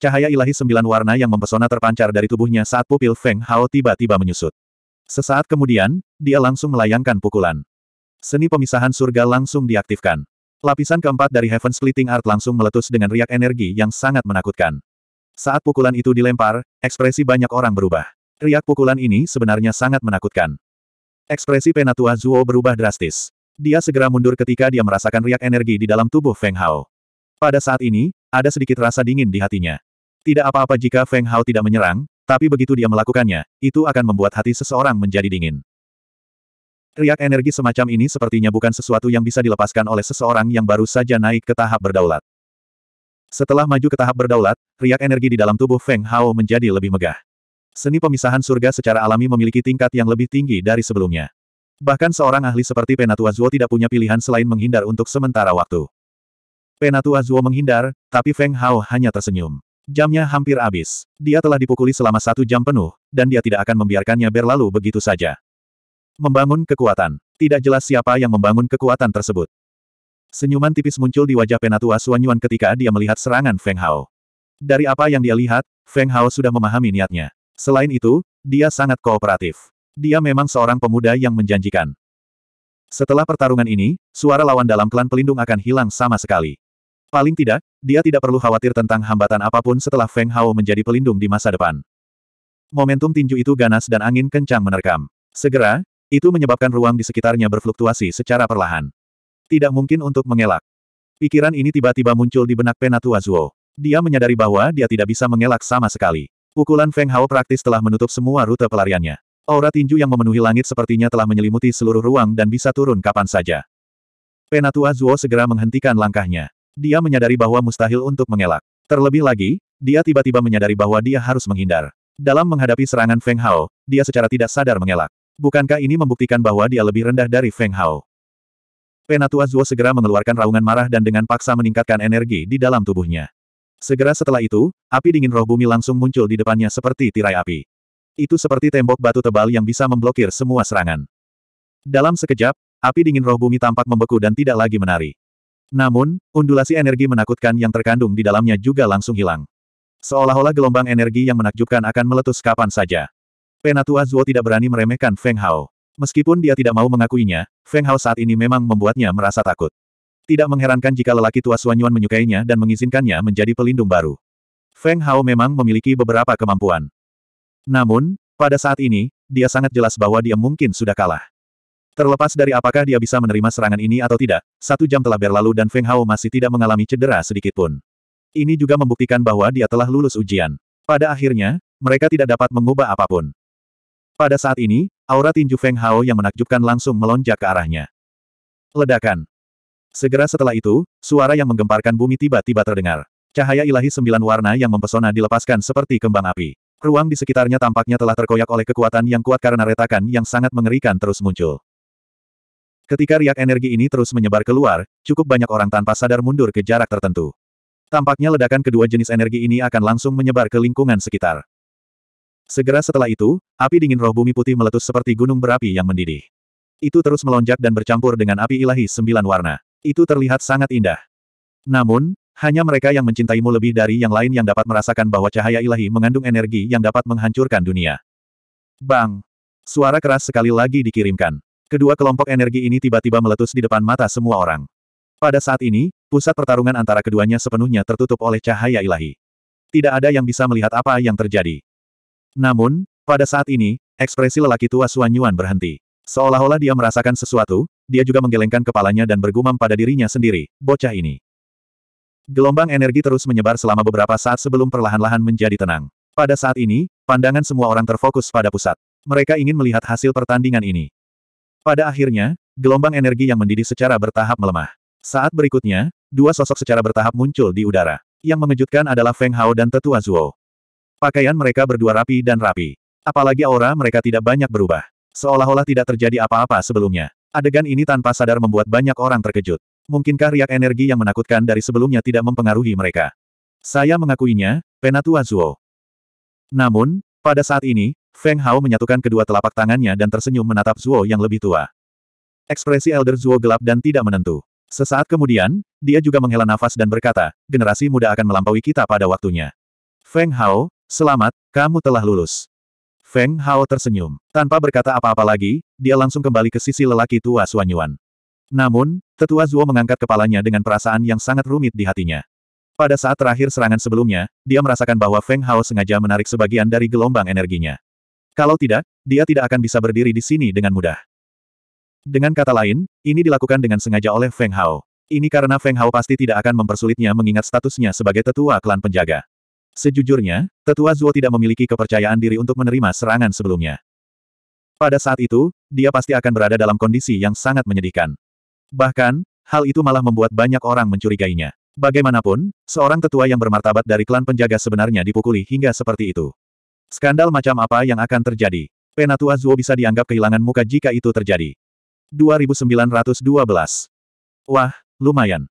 Cahaya ilahi sembilan warna yang mempesona terpancar dari tubuhnya saat pupil Feng Hao tiba-tiba menyusut. Sesaat kemudian, dia langsung melayangkan pukulan. Seni pemisahan surga langsung diaktifkan. Lapisan keempat dari Heaven Splitting Art langsung meletus dengan riak energi yang sangat menakutkan. Saat pukulan itu dilempar, ekspresi banyak orang berubah. Riak pukulan ini sebenarnya sangat menakutkan. Ekspresi Penatua Zuo berubah drastis. Dia segera mundur ketika dia merasakan riak energi di dalam tubuh Feng Hao. Pada saat ini, ada sedikit rasa dingin di hatinya. Tidak apa-apa jika Feng Hao tidak menyerang, tapi begitu dia melakukannya, itu akan membuat hati seseorang menjadi dingin. Riak energi semacam ini sepertinya bukan sesuatu yang bisa dilepaskan oleh seseorang yang baru saja naik ke tahap berdaulat. Setelah maju ke tahap berdaulat, riak energi di dalam tubuh Feng Hao menjadi lebih megah. Seni pemisahan surga secara alami memiliki tingkat yang lebih tinggi dari sebelumnya. Bahkan seorang ahli seperti Penatua Zuo tidak punya pilihan selain menghindar untuk sementara waktu. Penatua Zuo menghindar, tapi Feng Hao hanya tersenyum. Jamnya hampir habis. Dia telah dipukuli selama satu jam penuh, dan dia tidak akan membiarkannya berlalu begitu saja. Membangun kekuatan. Tidak jelas siapa yang membangun kekuatan tersebut. Senyuman tipis muncul di wajah Penatua Suanyuan ketika dia melihat serangan Feng Hao. Dari apa yang dia lihat, Feng Hao sudah memahami niatnya. Selain itu, dia sangat kooperatif. Dia memang seorang pemuda yang menjanjikan. Setelah pertarungan ini, suara lawan dalam klan pelindung akan hilang sama sekali. Paling tidak, dia tidak perlu khawatir tentang hambatan apapun setelah Feng Hao menjadi pelindung di masa depan. Momentum tinju itu ganas dan angin kencang menerkam. Segera, itu menyebabkan ruang di sekitarnya berfluktuasi secara perlahan. Tidak mungkin untuk mengelak. Pikiran ini tiba-tiba muncul di benak Penatua Zuo. Dia menyadari bahwa dia tidak bisa mengelak sama sekali. Pukulan Feng Hao praktis telah menutup semua rute pelariannya. Aura tinju yang memenuhi langit sepertinya telah menyelimuti seluruh ruang dan bisa turun kapan saja. Penatua Zuo segera menghentikan langkahnya. Dia menyadari bahwa mustahil untuk mengelak. Terlebih lagi, dia tiba-tiba menyadari bahwa dia harus menghindar. Dalam menghadapi serangan Feng Hao, dia secara tidak sadar mengelak. Bukankah ini membuktikan bahwa dia lebih rendah dari Feng Hao? Penatua Zuo segera mengeluarkan raungan marah dan dengan paksa meningkatkan energi di dalam tubuhnya. Segera setelah itu, api dingin roh bumi langsung muncul di depannya seperti tirai api. Itu seperti tembok batu tebal yang bisa memblokir semua serangan. Dalam sekejap, api dingin roh bumi tampak membeku dan tidak lagi menari. Namun, undulasi energi menakutkan yang terkandung di dalamnya juga langsung hilang. Seolah-olah gelombang energi yang menakjubkan akan meletus kapan saja. Penatua Zuo tidak berani meremehkan Feng Hao. Meskipun dia tidak mau mengakuinya, Feng Hao saat ini memang membuatnya merasa takut. Tidak mengherankan jika lelaki tua Suanyuan menyukainya dan mengizinkannya menjadi pelindung baru. Feng Hao memang memiliki beberapa kemampuan. Namun, pada saat ini, dia sangat jelas bahwa dia mungkin sudah kalah. Terlepas dari apakah dia bisa menerima serangan ini atau tidak, satu jam telah berlalu dan Feng Hao masih tidak mengalami cedera sedikit pun. Ini juga membuktikan bahwa dia telah lulus ujian. Pada akhirnya, mereka tidak dapat mengubah apapun. Pada saat ini, aura tinju Feng Hao yang menakjubkan langsung melonjak ke arahnya. Ledakan. Segera setelah itu, suara yang menggemparkan bumi tiba-tiba terdengar. Cahaya ilahi sembilan warna yang mempesona dilepaskan seperti kembang api. Ruang di sekitarnya tampaknya telah terkoyak oleh kekuatan yang kuat karena retakan yang sangat mengerikan terus muncul. Ketika riak energi ini terus menyebar keluar, cukup banyak orang tanpa sadar mundur ke jarak tertentu. Tampaknya ledakan kedua jenis energi ini akan langsung menyebar ke lingkungan sekitar. Segera setelah itu, api dingin roh bumi putih meletus seperti gunung berapi yang mendidih. Itu terus melonjak dan bercampur dengan api ilahi sembilan warna. Itu terlihat sangat indah. Namun, hanya mereka yang mencintaimu lebih dari yang lain yang dapat merasakan bahwa cahaya ilahi mengandung energi yang dapat menghancurkan dunia. Bang! Suara keras sekali lagi dikirimkan. Kedua kelompok energi ini tiba-tiba meletus di depan mata semua orang. Pada saat ini, pusat pertarungan antara keduanya sepenuhnya tertutup oleh cahaya ilahi. Tidak ada yang bisa melihat apa yang terjadi. Namun, pada saat ini, ekspresi lelaki tua Suan Yuan berhenti. Seolah-olah dia merasakan sesuatu, dia juga menggelengkan kepalanya dan bergumam pada dirinya sendiri, bocah ini. Gelombang energi terus menyebar selama beberapa saat sebelum perlahan-lahan menjadi tenang. Pada saat ini, pandangan semua orang terfokus pada pusat. Mereka ingin melihat hasil pertandingan ini. Pada akhirnya, gelombang energi yang mendidih secara bertahap melemah. Saat berikutnya, dua sosok secara bertahap muncul di udara. Yang mengejutkan adalah Feng Hao dan Tetua Zuo. Pakaian mereka berdua rapi dan rapi. Apalagi aura mereka tidak banyak berubah. Seolah-olah tidak terjadi apa-apa sebelumnya. Adegan ini tanpa sadar membuat banyak orang terkejut. Mungkinkah riak energi yang menakutkan dari sebelumnya tidak mempengaruhi mereka? Saya mengakuinya, Penatua Zuo. Namun, pada saat ini, Feng Hao menyatukan kedua telapak tangannya dan tersenyum menatap Zuo yang lebih tua. Ekspresi Elder Zuo gelap dan tidak menentu. Sesaat kemudian, dia juga menghela nafas dan berkata, generasi muda akan melampaui kita pada waktunya. Feng Hao, selamat, kamu telah lulus. Feng Hao tersenyum. Tanpa berkata apa-apa lagi, dia langsung kembali ke sisi lelaki tua Suanyuan. Namun, tetua Zuo mengangkat kepalanya dengan perasaan yang sangat rumit di hatinya. Pada saat terakhir serangan sebelumnya, dia merasakan bahwa Feng Hao sengaja menarik sebagian dari gelombang energinya. Kalau tidak, dia tidak akan bisa berdiri di sini dengan mudah. Dengan kata lain, ini dilakukan dengan sengaja oleh Feng Hao. Ini karena Feng Hao pasti tidak akan mempersulitnya mengingat statusnya sebagai tetua klan penjaga. Sejujurnya, tetua Zuo tidak memiliki kepercayaan diri untuk menerima serangan sebelumnya. Pada saat itu, dia pasti akan berada dalam kondisi yang sangat menyedihkan. Bahkan, hal itu malah membuat banyak orang mencurigainya. Bagaimanapun, seorang tetua yang bermartabat dari klan penjaga sebenarnya dipukuli hingga seperti itu. Skandal macam apa yang akan terjadi? Penatua Zuo bisa dianggap kehilangan muka jika itu terjadi. 2912. Wah, lumayan.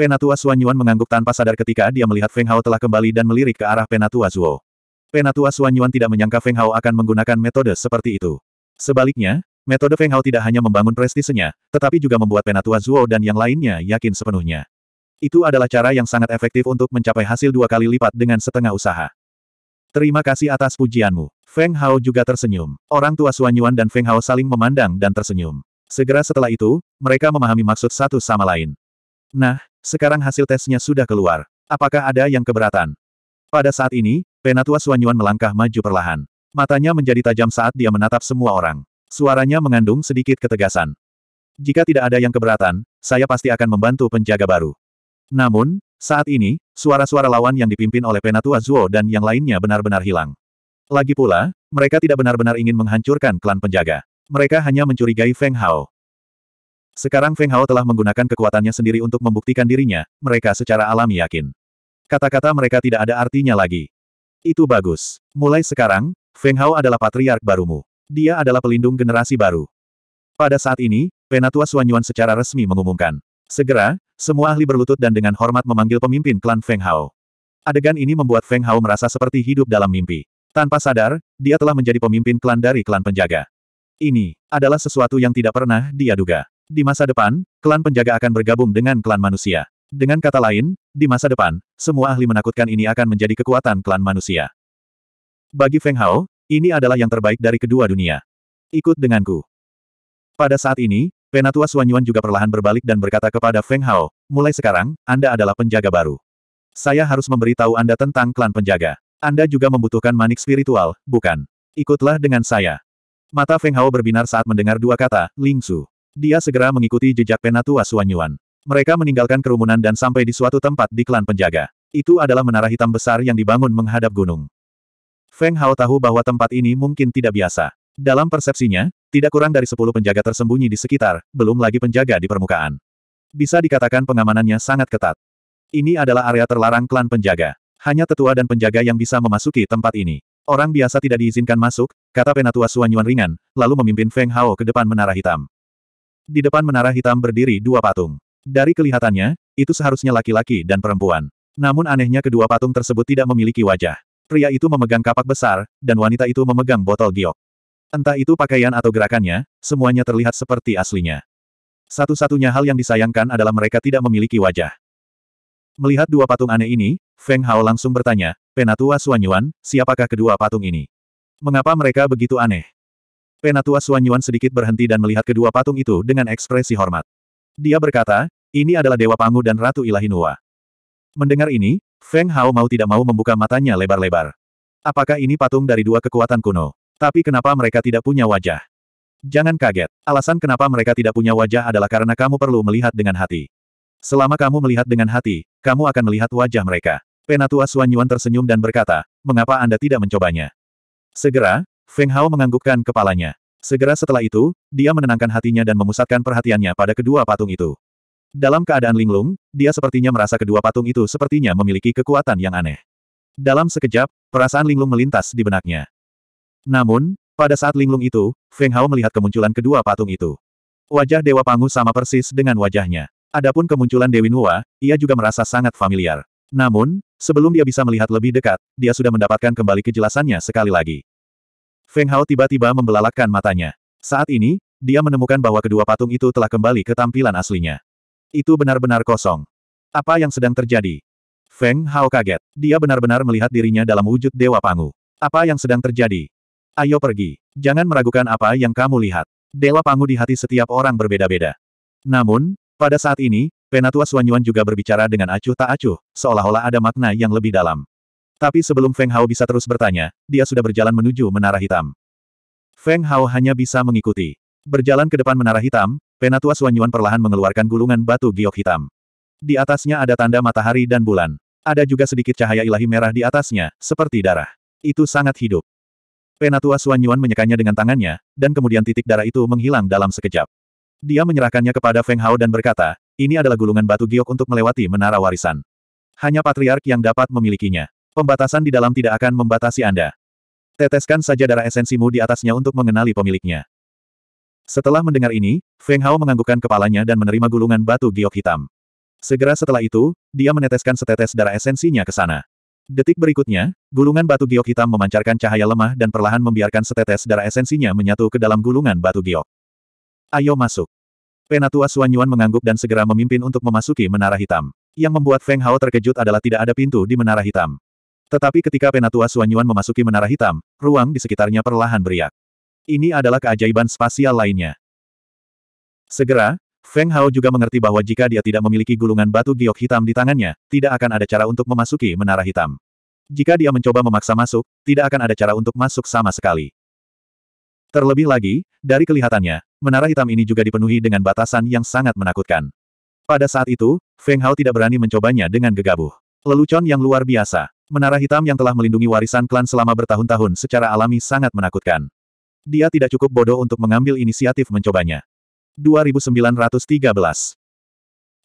Penatua Suan Yuan mengangguk tanpa sadar ketika dia melihat Feng Hao telah kembali dan melirik ke arah Penatua Zuo. Penatua Suan Yuan tidak menyangka Feng Hao akan menggunakan metode seperti itu. Sebaliknya, metode Feng Hao tidak hanya membangun prestisenya, tetapi juga membuat Penatua Zuo dan yang lainnya yakin sepenuhnya. Itu adalah cara yang sangat efektif untuk mencapai hasil dua kali lipat dengan setengah usaha. Terima kasih atas pujianmu. Feng Hao juga tersenyum. Orang tua Suanyuan dan Feng Hao saling memandang dan tersenyum. Segera setelah itu, mereka memahami maksud satu sama lain. Nah, sekarang hasil tesnya sudah keluar. Apakah ada yang keberatan? Pada saat ini, penatua Suanyuan melangkah maju perlahan. Matanya menjadi tajam saat dia menatap semua orang. Suaranya mengandung sedikit ketegasan. Jika tidak ada yang keberatan, saya pasti akan membantu penjaga baru. Namun, saat ini, suara-suara lawan yang dipimpin oleh Penatua Zuo dan yang lainnya benar-benar hilang. Lagi pula, mereka tidak benar-benar ingin menghancurkan klan penjaga. Mereka hanya mencurigai Feng Hao. Sekarang Feng Hao telah menggunakan kekuatannya sendiri untuk membuktikan dirinya, mereka secara alami yakin. Kata-kata mereka tidak ada artinya lagi. Itu bagus. Mulai sekarang, Feng Hao adalah patriark barumu. Dia adalah pelindung generasi baru. Pada saat ini, Penatua Suanyuan secara resmi mengumumkan. Segera, semua ahli berlutut dan dengan hormat memanggil pemimpin klan Feng Hao. Adegan ini membuat Feng Hao merasa seperti hidup dalam mimpi. Tanpa sadar, dia telah menjadi pemimpin klan dari klan penjaga. Ini adalah sesuatu yang tidak pernah dia duga. Di masa depan, klan penjaga akan bergabung dengan klan manusia. Dengan kata lain, di masa depan, semua ahli menakutkan ini akan menjadi kekuatan klan manusia. Bagi Feng Hao, ini adalah yang terbaik dari kedua dunia. Ikut denganku. Pada saat ini, Penatua Suanyuan juga perlahan berbalik dan berkata kepada Feng Hao, mulai sekarang, Anda adalah penjaga baru. Saya harus memberitahu Anda tentang klan penjaga. Anda juga membutuhkan manik spiritual, bukan? Ikutlah dengan saya. Mata Feng Hao berbinar saat mendengar dua kata, Ling Su. Dia segera mengikuti jejak Penatua Suanyuan. Mereka meninggalkan kerumunan dan sampai di suatu tempat di klan penjaga. Itu adalah menara hitam besar yang dibangun menghadap gunung. Feng Hao tahu bahwa tempat ini mungkin tidak biasa. Dalam persepsinya, tidak kurang dari sepuluh penjaga tersembunyi di sekitar, belum lagi penjaga di permukaan. Bisa dikatakan pengamanannya sangat ketat. Ini adalah area terlarang klan penjaga. Hanya tetua dan penjaga yang bisa memasuki tempat ini. Orang biasa tidak diizinkan masuk, kata Penatua Suan Yuan ringan, lalu memimpin Feng Hao ke depan menara hitam. Di depan menara hitam berdiri dua patung. Dari kelihatannya, itu seharusnya laki-laki dan perempuan. Namun anehnya kedua patung tersebut tidak memiliki wajah. Pria itu memegang kapak besar, dan wanita itu memegang botol giok. Entah itu pakaian atau gerakannya, semuanya terlihat seperti aslinya. Satu-satunya hal yang disayangkan adalah mereka tidak memiliki wajah. Melihat dua patung aneh ini, Feng Hao langsung bertanya, Penatua Suanyuan, siapakah kedua patung ini? Mengapa mereka begitu aneh? Penatua Suanyuan sedikit berhenti dan melihat kedua patung itu dengan ekspresi hormat. Dia berkata, ini adalah Dewa Pangu dan Ratu Ilahi Ilahinua. Mendengar ini, Feng Hao mau tidak mau membuka matanya lebar-lebar. Apakah ini patung dari dua kekuatan kuno? Tapi kenapa mereka tidak punya wajah? Jangan kaget. Alasan kenapa mereka tidak punya wajah adalah karena kamu perlu melihat dengan hati. Selama kamu melihat dengan hati, kamu akan melihat wajah mereka. Penatua Suan Yuan tersenyum dan berkata, mengapa Anda tidak mencobanya? Segera, Feng Hao menganggukkan kepalanya. Segera setelah itu, dia menenangkan hatinya dan memusatkan perhatiannya pada kedua patung itu. Dalam keadaan linglung, dia sepertinya merasa kedua patung itu sepertinya memiliki kekuatan yang aneh. Dalam sekejap, perasaan linglung melintas di benaknya. Namun, pada saat linglung itu, Feng Hao melihat kemunculan kedua patung itu. Wajah Dewa Pangu sama persis dengan wajahnya. Adapun kemunculan Dewi Nuwa, ia juga merasa sangat familiar. Namun, sebelum dia bisa melihat lebih dekat, dia sudah mendapatkan kembali kejelasannya sekali lagi. Feng Hao tiba-tiba membelalakkan matanya. Saat ini, dia menemukan bahwa kedua patung itu telah kembali ke tampilan aslinya. Itu benar-benar kosong. Apa yang sedang terjadi? Feng Hao kaget. Dia benar-benar melihat dirinya dalam wujud Dewa Pangu. Apa yang sedang terjadi? Ayo pergi. Jangan meragukan apa yang kamu lihat. Dewa Pangu di hati setiap orang berbeda-beda. Namun, pada saat ini, Penatua Suanyuan juga berbicara dengan acuh tak acuh, seolah-olah ada makna yang lebih dalam. Tapi sebelum Feng Hao bisa terus bertanya, dia sudah berjalan menuju Menara Hitam. Feng Hao hanya bisa mengikuti. Berjalan ke depan Menara Hitam, Penatua Suanyuan perlahan mengeluarkan gulungan batu giok hitam. Di atasnya ada tanda matahari dan bulan. Ada juga sedikit cahaya ilahi merah di atasnya, seperti darah. Itu sangat hidup. Penatua Suan Yuan menyekanya dengan tangannya, dan kemudian titik darah itu menghilang dalam sekejap. Dia menyerahkannya kepada Feng Hao dan berkata, ini adalah gulungan batu giok untuk melewati menara warisan. Hanya patriark yang dapat memilikinya. Pembatasan di dalam tidak akan membatasi Anda. Teteskan saja darah esensimu di atasnya untuk mengenali pemiliknya. Setelah mendengar ini, Feng Hao menganggukkan kepalanya dan menerima gulungan batu giok hitam. Segera setelah itu, dia meneteskan setetes darah esensinya ke sana. Detik berikutnya, gulungan batu giok hitam memancarkan cahaya lemah dan perlahan membiarkan setetes darah esensinya menyatu ke dalam gulungan batu giok. Ayo masuk. Penatua Suanyuan Yuan mengangguk dan segera memimpin untuk memasuki menara hitam. Yang membuat Feng Hao terkejut adalah tidak ada pintu di menara hitam. Tetapi ketika Penatua Suanyuan Yuan memasuki menara hitam, ruang di sekitarnya perlahan beriak. Ini adalah keajaiban spasial lainnya. Segera, Feng Hao juga mengerti bahwa jika dia tidak memiliki gulungan batu giok hitam di tangannya, tidak akan ada cara untuk memasuki menara hitam. Jika dia mencoba memaksa masuk, tidak akan ada cara untuk masuk sama sekali. Terlebih lagi, dari kelihatannya, menara hitam ini juga dipenuhi dengan batasan yang sangat menakutkan. Pada saat itu, Feng Hao tidak berani mencobanya dengan gegabah. Lelucon yang luar biasa. Menara hitam yang telah melindungi warisan klan selama bertahun-tahun secara alami sangat menakutkan. Dia tidak cukup bodoh untuk mengambil inisiatif mencobanya. 2913.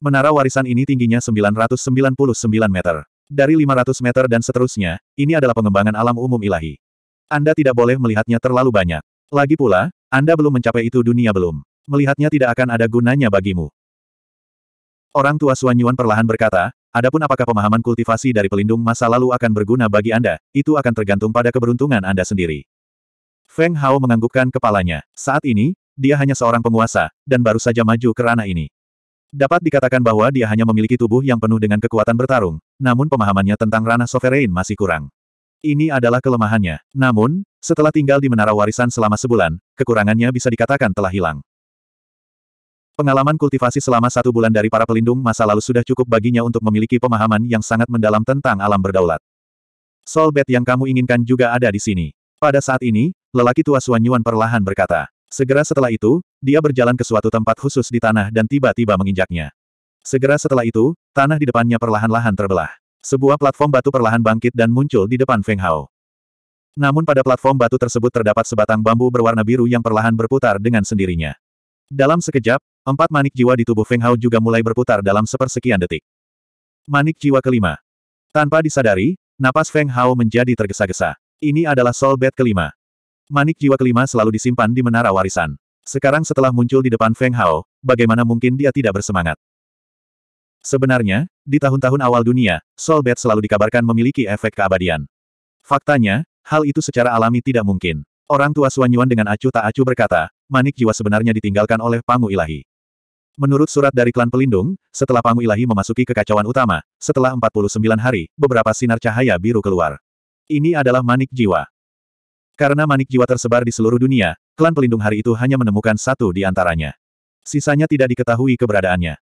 Menara warisan ini tingginya 999 meter. Dari 500 meter dan seterusnya, ini adalah pengembangan alam umum ilahi. Anda tidak boleh melihatnya terlalu banyak. Lagi pula, Anda belum mencapai itu dunia belum. Melihatnya tidak akan ada gunanya bagimu. Orang tua Suan Yuan perlahan berkata, adapun apakah pemahaman kultivasi dari pelindung masa lalu akan berguna bagi Anda, itu akan tergantung pada keberuntungan Anda sendiri. Feng Hao menganggukkan kepalanya. Saat ini, dia hanya seorang penguasa, dan baru saja maju ke ranah ini. Dapat dikatakan bahwa dia hanya memiliki tubuh yang penuh dengan kekuatan bertarung, namun pemahamannya tentang ranah sovereign masih kurang. Ini adalah kelemahannya. Namun, setelah tinggal di menara warisan selama sebulan, kekurangannya bisa dikatakan telah hilang. Pengalaman kultivasi selama satu bulan dari para pelindung masa lalu sudah cukup baginya untuk memiliki pemahaman yang sangat mendalam tentang alam berdaulat. Solbet yang kamu inginkan juga ada di sini. Pada saat ini, lelaki tua Suan perlahan berkata. Segera setelah itu, dia berjalan ke suatu tempat khusus di tanah dan tiba-tiba menginjaknya. Segera setelah itu, tanah di depannya perlahan-lahan terbelah. Sebuah platform batu perlahan bangkit dan muncul di depan Feng Hao. Namun pada platform batu tersebut terdapat sebatang bambu berwarna biru yang perlahan berputar dengan sendirinya. Dalam sekejap, empat manik jiwa di tubuh Feng Hao juga mulai berputar dalam sepersekian detik. Manik jiwa kelima. Tanpa disadari, napas Feng Hao menjadi tergesa-gesa. Ini adalah Soul Bed kelima. Manik jiwa kelima selalu disimpan di menara warisan. Sekarang setelah muncul di depan Feng Hao, bagaimana mungkin dia tidak bersemangat? Sebenarnya, di tahun-tahun awal dunia, Soul Solbet selalu dikabarkan memiliki efek keabadian. Faktanya, hal itu secara alami tidak mungkin. Orang tua Suanyuan dengan acuh tak acuh berkata, manik jiwa sebenarnya ditinggalkan oleh Pangu Ilahi. Menurut surat dari klan pelindung, setelah Pangu Ilahi memasuki kekacauan utama, setelah 49 hari, beberapa sinar cahaya biru keluar. Ini adalah manik jiwa. Karena manik jiwa tersebar di seluruh dunia, klan pelindung hari itu hanya menemukan satu di antaranya. Sisanya tidak diketahui keberadaannya.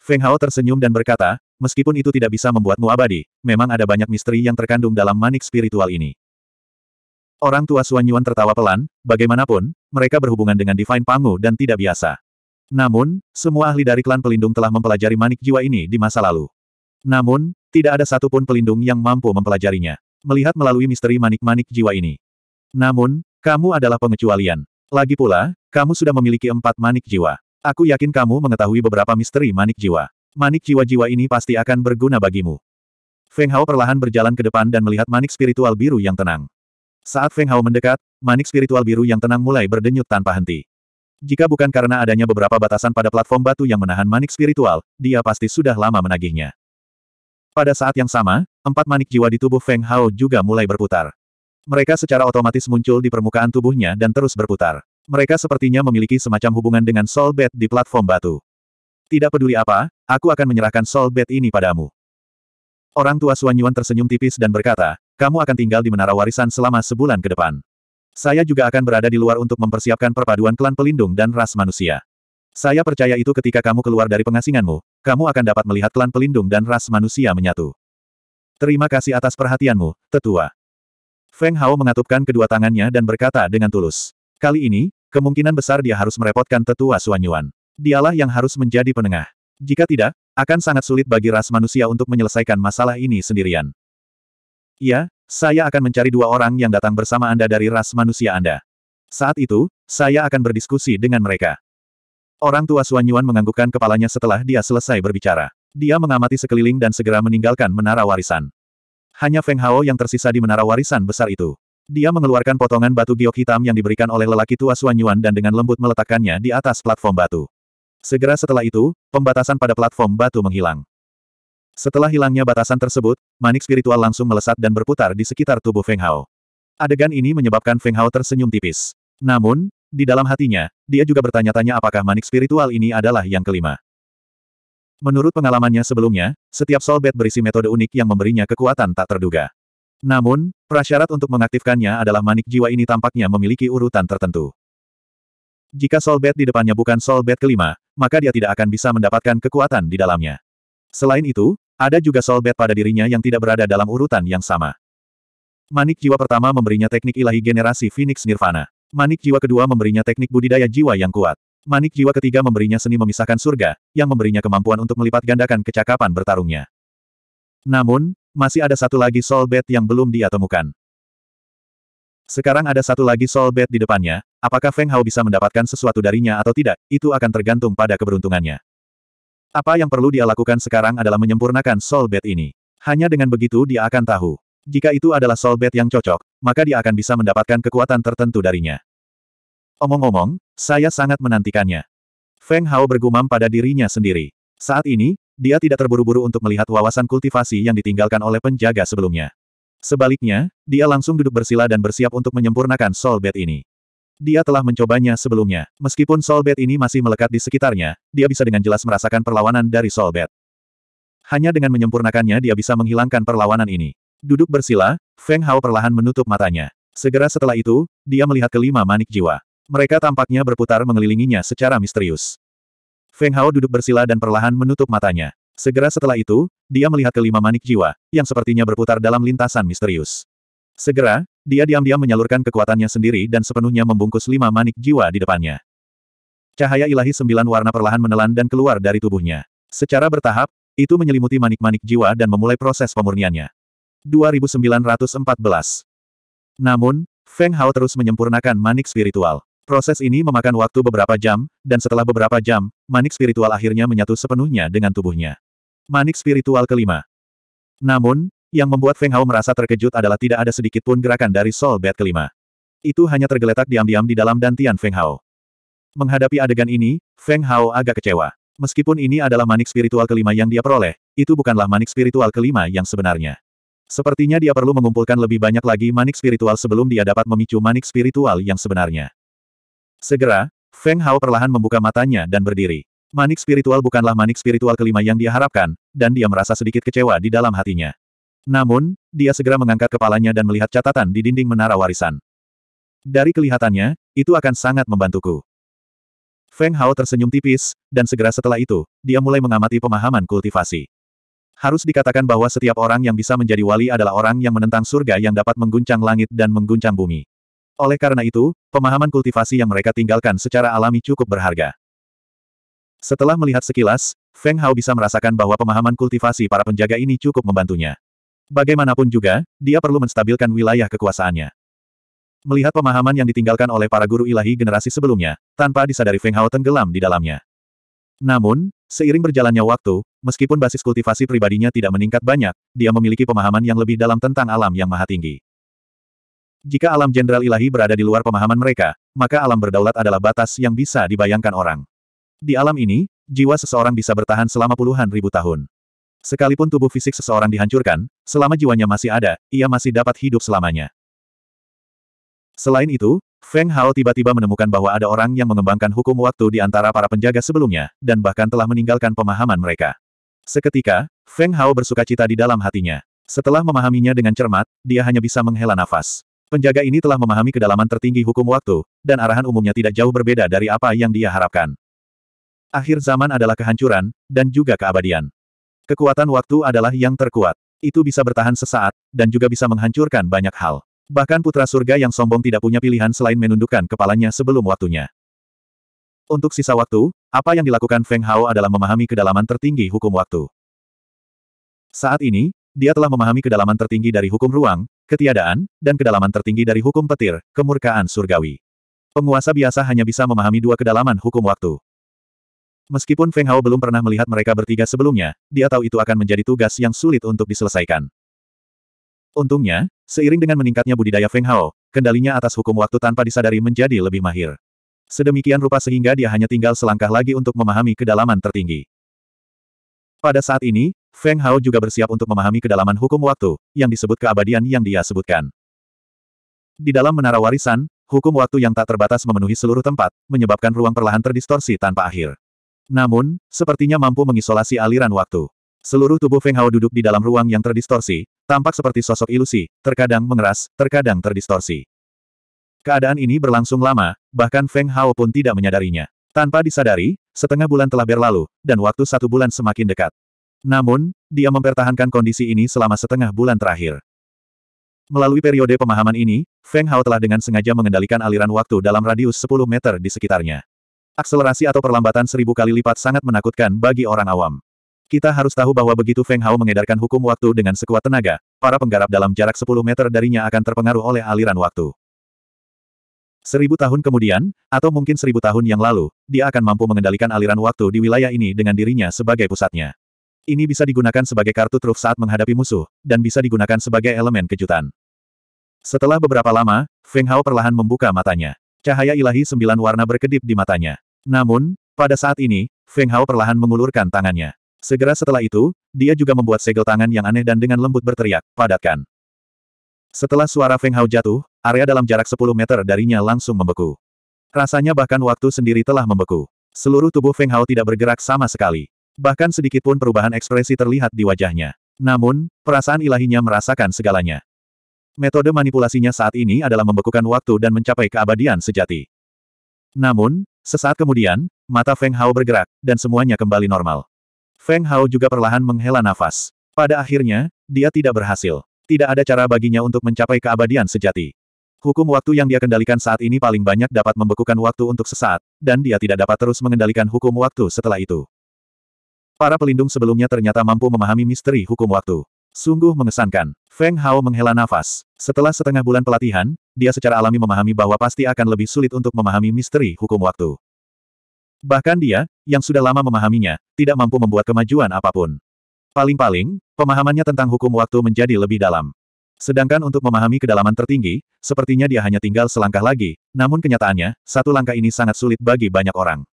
Feng Hao tersenyum dan berkata, meskipun itu tidak bisa membuatmu abadi, memang ada banyak misteri yang terkandung dalam manik spiritual ini. Orang tua Suanyuan Yuan tertawa pelan, bagaimanapun, mereka berhubungan dengan Divine Pangu dan tidak biasa. Namun, semua ahli dari klan pelindung telah mempelajari manik jiwa ini di masa lalu. Namun, tidak ada satupun pelindung yang mampu mempelajarinya. Melihat melalui misteri manik-manik jiwa ini, namun, kamu adalah pengecualian. Lagi pula, kamu sudah memiliki empat manik jiwa. Aku yakin kamu mengetahui beberapa misteri manik jiwa. Manik jiwa-jiwa ini pasti akan berguna bagimu. Feng Hao perlahan berjalan ke depan dan melihat manik spiritual biru yang tenang. Saat Feng Hao mendekat, manik spiritual biru yang tenang mulai berdenyut tanpa henti. Jika bukan karena adanya beberapa batasan pada platform batu yang menahan manik spiritual, dia pasti sudah lama menagihnya. Pada saat yang sama, empat manik jiwa di tubuh Feng Hao juga mulai berputar. Mereka secara otomatis muncul di permukaan tubuhnya dan terus berputar. Mereka sepertinya memiliki semacam hubungan dengan Soul Bed di platform batu. Tidak peduli apa, aku akan menyerahkan Soul Bed ini padamu. Orang tua Suan Yuan tersenyum tipis dan berkata, kamu akan tinggal di Menara Warisan selama sebulan ke depan. Saya juga akan berada di luar untuk mempersiapkan perpaduan klan pelindung dan ras manusia. Saya percaya itu ketika kamu keluar dari pengasinganmu, kamu akan dapat melihat klan pelindung dan ras manusia menyatu. Terima kasih atas perhatianmu, tetua. Feng Hao mengatupkan kedua tangannya dan berkata dengan tulus. Kali ini, kemungkinan besar dia harus merepotkan tetua Suanyuan. Dialah yang harus menjadi penengah. Jika tidak, akan sangat sulit bagi ras manusia untuk menyelesaikan masalah ini sendirian. Iya, saya akan mencari dua orang yang datang bersama Anda dari ras manusia Anda. Saat itu, saya akan berdiskusi dengan mereka. Orang tua Suanyuan menganggukkan kepalanya setelah dia selesai berbicara. Dia mengamati sekeliling dan segera meninggalkan menara warisan. Hanya Feng Hao yang tersisa di menara warisan besar itu. Dia mengeluarkan potongan batu giok hitam yang diberikan oleh lelaki tua Suanyuan Yuan dan dengan lembut meletakkannya di atas platform batu. Segera setelah itu, pembatasan pada platform batu menghilang. Setelah hilangnya batasan tersebut, manik spiritual langsung melesat dan berputar di sekitar tubuh Feng Hao. Adegan ini menyebabkan Feng Hao tersenyum tipis. Namun, di dalam hatinya, dia juga bertanya-tanya apakah manik spiritual ini adalah yang kelima. Menurut pengalamannya sebelumnya, setiap solbet berisi metode unik yang memberinya kekuatan tak terduga. Namun, prasyarat untuk mengaktifkannya adalah manik jiwa ini tampaknya memiliki urutan tertentu. Jika solbet di depannya bukan solbet kelima, maka dia tidak akan bisa mendapatkan kekuatan di dalamnya. Selain itu, ada juga solbet pada dirinya yang tidak berada dalam urutan yang sama. Manik jiwa pertama memberinya teknik ilahi generasi Phoenix Nirvana. Manik jiwa kedua memberinya teknik budidaya jiwa yang kuat. Manik jiwa ketiga memberinya seni memisahkan surga, yang memberinya kemampuan untuk melipat gandakan kecakapan bertarungnya. Namun, masih ada satu lagi soul bed yang belum dia temukan. Sekarang ada satu lagi soul bed di depannya, apakah Feng Hao bisa mendapatkan sesuatu darinya atau tidak, itu akan tergantung pada keberuntungannya. Apa yang perlu dia lakukan sekarang adalah menyempurnakan soul bed ini. Hanya dengan begitu dia akan tahu. Jika itu adalah soul bed yang cocok, maka dia akan bisa mendapatkan kekuatan tertentu darinya. Omong-omong, saya sangat menantikannya. Feng Hao bergumam pada dirinya sendiri. Saat ini, dia tidak terburu-buru untuk melihat wawasan kultivasi yang ditinggalkan oleh penjaga sebelumnya. Sebaliknya, dia langsung duduk bersila dan bersiap untuk menyempurnakan soul bed ini. Dia telah mencobanya sebelumnya. Meskipun soul bed ini masih melekat di sekitarnya, dia bisa dengan jelas merasakan perlawanan dari soul bed. Hanya dengan menyempurnakannya dia bisa menghilangkan perlawanan ini. Duduk bersila, Feng Hao perlahan menutup matanya. Segera setelah itu, dia melihat kelima manik jiwa. Mereka tampaknya berputar mengelilinginya secara misterius. Feng Hao duduk bersila dan perlahan menutup matanya. Segera setelah itu, dia melihat kelima manik jiwa, yang sepertinya berputar dalam lintasan misterius. Segera, dia diam-diam menyalurkan kekuatannya sendiri dan sepenuhnya membungkus lima manik jiwa di depannya. Cahaya ilahi sembilan warna perlahan menelan dan keluar dari tubuhnya. Secara bertahap, itu menyelimuti manik-manik jiwa dan memulai proses pemurniannya. 2914 Namun, Feng Hao terus menyempurnakan manik spiritual. Proses ini memakan waktu beberapa jam, dan setelah beberapa jam, manik spiritual akhirnya menyatu sepenuhnya dengan tubuhnya. Manik spiritual kelima. Namun, yang membuat Feng Hao merasa terkejut adalah tidak ada sedikit pun gerakan dari Soul Bat kelima. Itu hanya tergeletak diam-diam di dalam dantian Feng Hao. Menghadapi adegan ini, Feng Hao agak kecewa. Meskipun ini adalah manik spiritual kelima yang dia peroleh, itu bukanlah manik spiritual kelima yang sebenarnya. Sepertinya dia perlu mengumpulkan lebih banyak lagi manik spiritual sebelum dia dapat memicu manik spiritual yang sebenarnya. Segera, Feng Hao perlahan membuka matanya dan berdiri. Manik spiritual bukanlah manik spiritual kelima yang dia harapkan, dan dia merasa sedikit kecewa di dalam hatinya. Namun, dia segera mengangkat kepalanya dan melihat catatan di dinding menara warisan. Dari kelihatannya, itu akan sangat membantuku. Feng Hao tersenyum tipis, dan segera setelah itu, dia mulai mengamati pemahaman kultivasi. Harus dikatakan bahwa setiap orang yang bisa menjadi wali adalah orang yang menentang surga yang dapat mengguncang langit dan mengguncang bumi. Oleh karena itu, pemahaman kultivasi yang mereka tinggalkan secara alami cukup berharga. Setelah melihat sekilas, Feng Hao bisa merasakan bahwa pemahaman kultivasi para penjaga ini cukup membantunya. Bagaimanapun juga, dia perlu menstabilkan wilayah kekuasaannya. Melihat pemahaman yang ditinggalkan oleh para guru ilahi generasi sebelumnya, tanpa disadari Feng Hao tenggelam di dalamnya. Namun, seiring berjalannya waktu, meskipun basis kultivasi pribadinya tidak meningkat banyak, dia memiliki pemahaman yang lebih dalam tentang alam yang maha tinggi. Jika alam jenderal ilahi berada di luar pemahaman mereka, maka alam berdaulat adalah batas yang bisa dibayangkan orang. Di alam ini, jiwa seseorang bisa bertahan selama puluhan ribu tahun. Sekalipun tubuh fisik seseorang dihancurkan, selama jiwanya masih ada, ia masih dapat hidup selamanya. Selain itu, Feng Hao tiba-tiba menemukan bahwa ada orang yang mengembangkan hukum waktu di antara para penjaga sebelumnya, dan bahkan telah meninggalkan pemahaman mereka. Seketika, Feng Hao bersuka cita di dalam hatinya. Setelah memahaminya dengan cermat, dia hanya bisa menghela nafas. Penjaga ini telah memahami kedalaman tertinggi hukum waktu, dan arahan umumnya tidak jauh berbeda dari apa yang dia harapkan. Akhir zaman adalah kehancuran, dan juga keabadian. Kekuatan waktu adalah yang terkuat. Itu bisa bertahan sesaat, dan juga bisa menghancurkan banyak hal. Bahkan putra surga yang sombong tidak punya pilihan selain menundukkan kepalanya sebelum waktunya. Untuk sisa waktu, apa yang dilakukan Feng Hao adalah memahami kedalaman tertinggi hukum waktu. Saat ini, dia telah memahami kedalaman tertinggi dari hukum ruang, ketiadaan, dan kedalaman tertinggi dari hukum petir, kemurkaan surgawi. Penguasa biasa hanya bisa memahami dua kedalaman hukum waktu. Meskipun Feng Hao belum pernah melihat mereka bertiga sebelumnya, dia tahu itu akan menjadi tugas yang sulit untuk diselesaikan. Untungnya, seiring dengan meningkatnya budidaya Feng Hao, kendalinya atas hukum waktu tanpa disadari menjadi lebih mahir. Sedemikian rupa sehingga dia hanya tinggal selangkah lagi untuk memahami kedalaman tertinggi. Pada saat ini, Feng Hao juga bersiap untuk memahami kedalaman hukum waktu, yang disebut keabadian yang dia sebutkan. Di dalam menara warisan, hukum waktu yang tak terbatas memenuhi seluruh tempat, menyebabkan ruang perlahan terdistorsi tanpa akhir. Namun, sepertinya mampu mengisolasi aliran waktu. Seluruh tubuh Feng Hao duduk di dalam ruang yang terdistorsi, tampak seperti sosok ilusi, terkadang mengeras, terkadang terdistorsi. Keadaan ini berlangsung lama, bahkan Feng Hao pun tidak menyadarinya. Tanpa disadari, setengah bulan telah berlalu, dan waktu satu bulan semakin dekat. Namun, dia mempertahankan kondisi ini selama setengah bulan terakhir. Melalui periode pemahaman ini, Feng Hao telah dengan sengaja mengendalikan aliran waktu dalam radius 10 meter di sekitarnya. Akselerasi atau perlambatan seribu kali lipat sangat menakutkan bagi orang awam. Kita harus tahu bahwa begitu Feng Hao mengedarkan hukum waktu dengan sekuat tenaga, para penggarap dalam jarak 10 meter darinya akan terpengaruh oleh aliran waktu. Seribu tahun kemudian, atau mungkin seribu tahun yang lalu, dia akan mampu mengendalikan aliran waktu di wilayah ini dengan dirinya sebagai pusatnya. Ini bisa digunakan sebagai kartu truf saat menghadapi musuh, dan bisa digunakan sebagai elemen kejutan. Setelah beberapa lama, Feng Hao perlahan membuka matanya. Cahaya ilahi sembilan warna berkedip di matanya. Namun, pada saat ini, Feng Hao perlahan mengulurkan tangannya. Segera setelah itu, dia juga membuat segel tangan yang aneh dan dengan lembut berteriak, padatkan. Setelah suara Feng Hao jatuh, area dalam jarak 10 meter darinya langsung membeku. Rasanya bahkan waktu sendiri telah membeku. Seluruh tubuh Feng Hao tidak bergerak sama sekali. Bahkan sedikit pun perubahan ekspresi terlihat di wajahnya. Namun, perasaan ilahinya merasakan segalanya. Metode manipulasinya saat ini adalah membekukan waktu dan mencapai keabadian sejati. Namun, sesaat kemudian, mata Feng Hao bergerak, dan semuanya kembali normal. Feng Hao juga perlahan menghela nafas. Pada akhirnya, dia tidak berhasil. Tidak ada cara baginya untuk mencapai keabadian sejati. Hukum waktu yang dia kendalikan saat ini paling banyak dapat membekukan waktu untuk sesaat, dan dia tidak dapat terus mengendalikan hukum waktu setelah itu. Para pelindung sebelumnya ternyata mampu memahami misteri hukum waktu. Sungguh mengesankan. Feng Hao menghela nafas. Setelah setengah bulan pelatihan, dia secara alami memahami bahwa pasti akan lebih sulit untuk memahami misteri hukum waktu. Bahkan dia, yang sudah lama memahaminya, tidak mampu membuat kemajuan apapun. Paling-paling, pemahamannya tentang hukum waktu menjadi lebih dalam. Sedangkan untuk memahami kedalaman tertinggi, sepertinya dia hanya tinggal selangkah lagi, namun kenyataannya, satu langkah ini sangat sulit bagi banyak orang.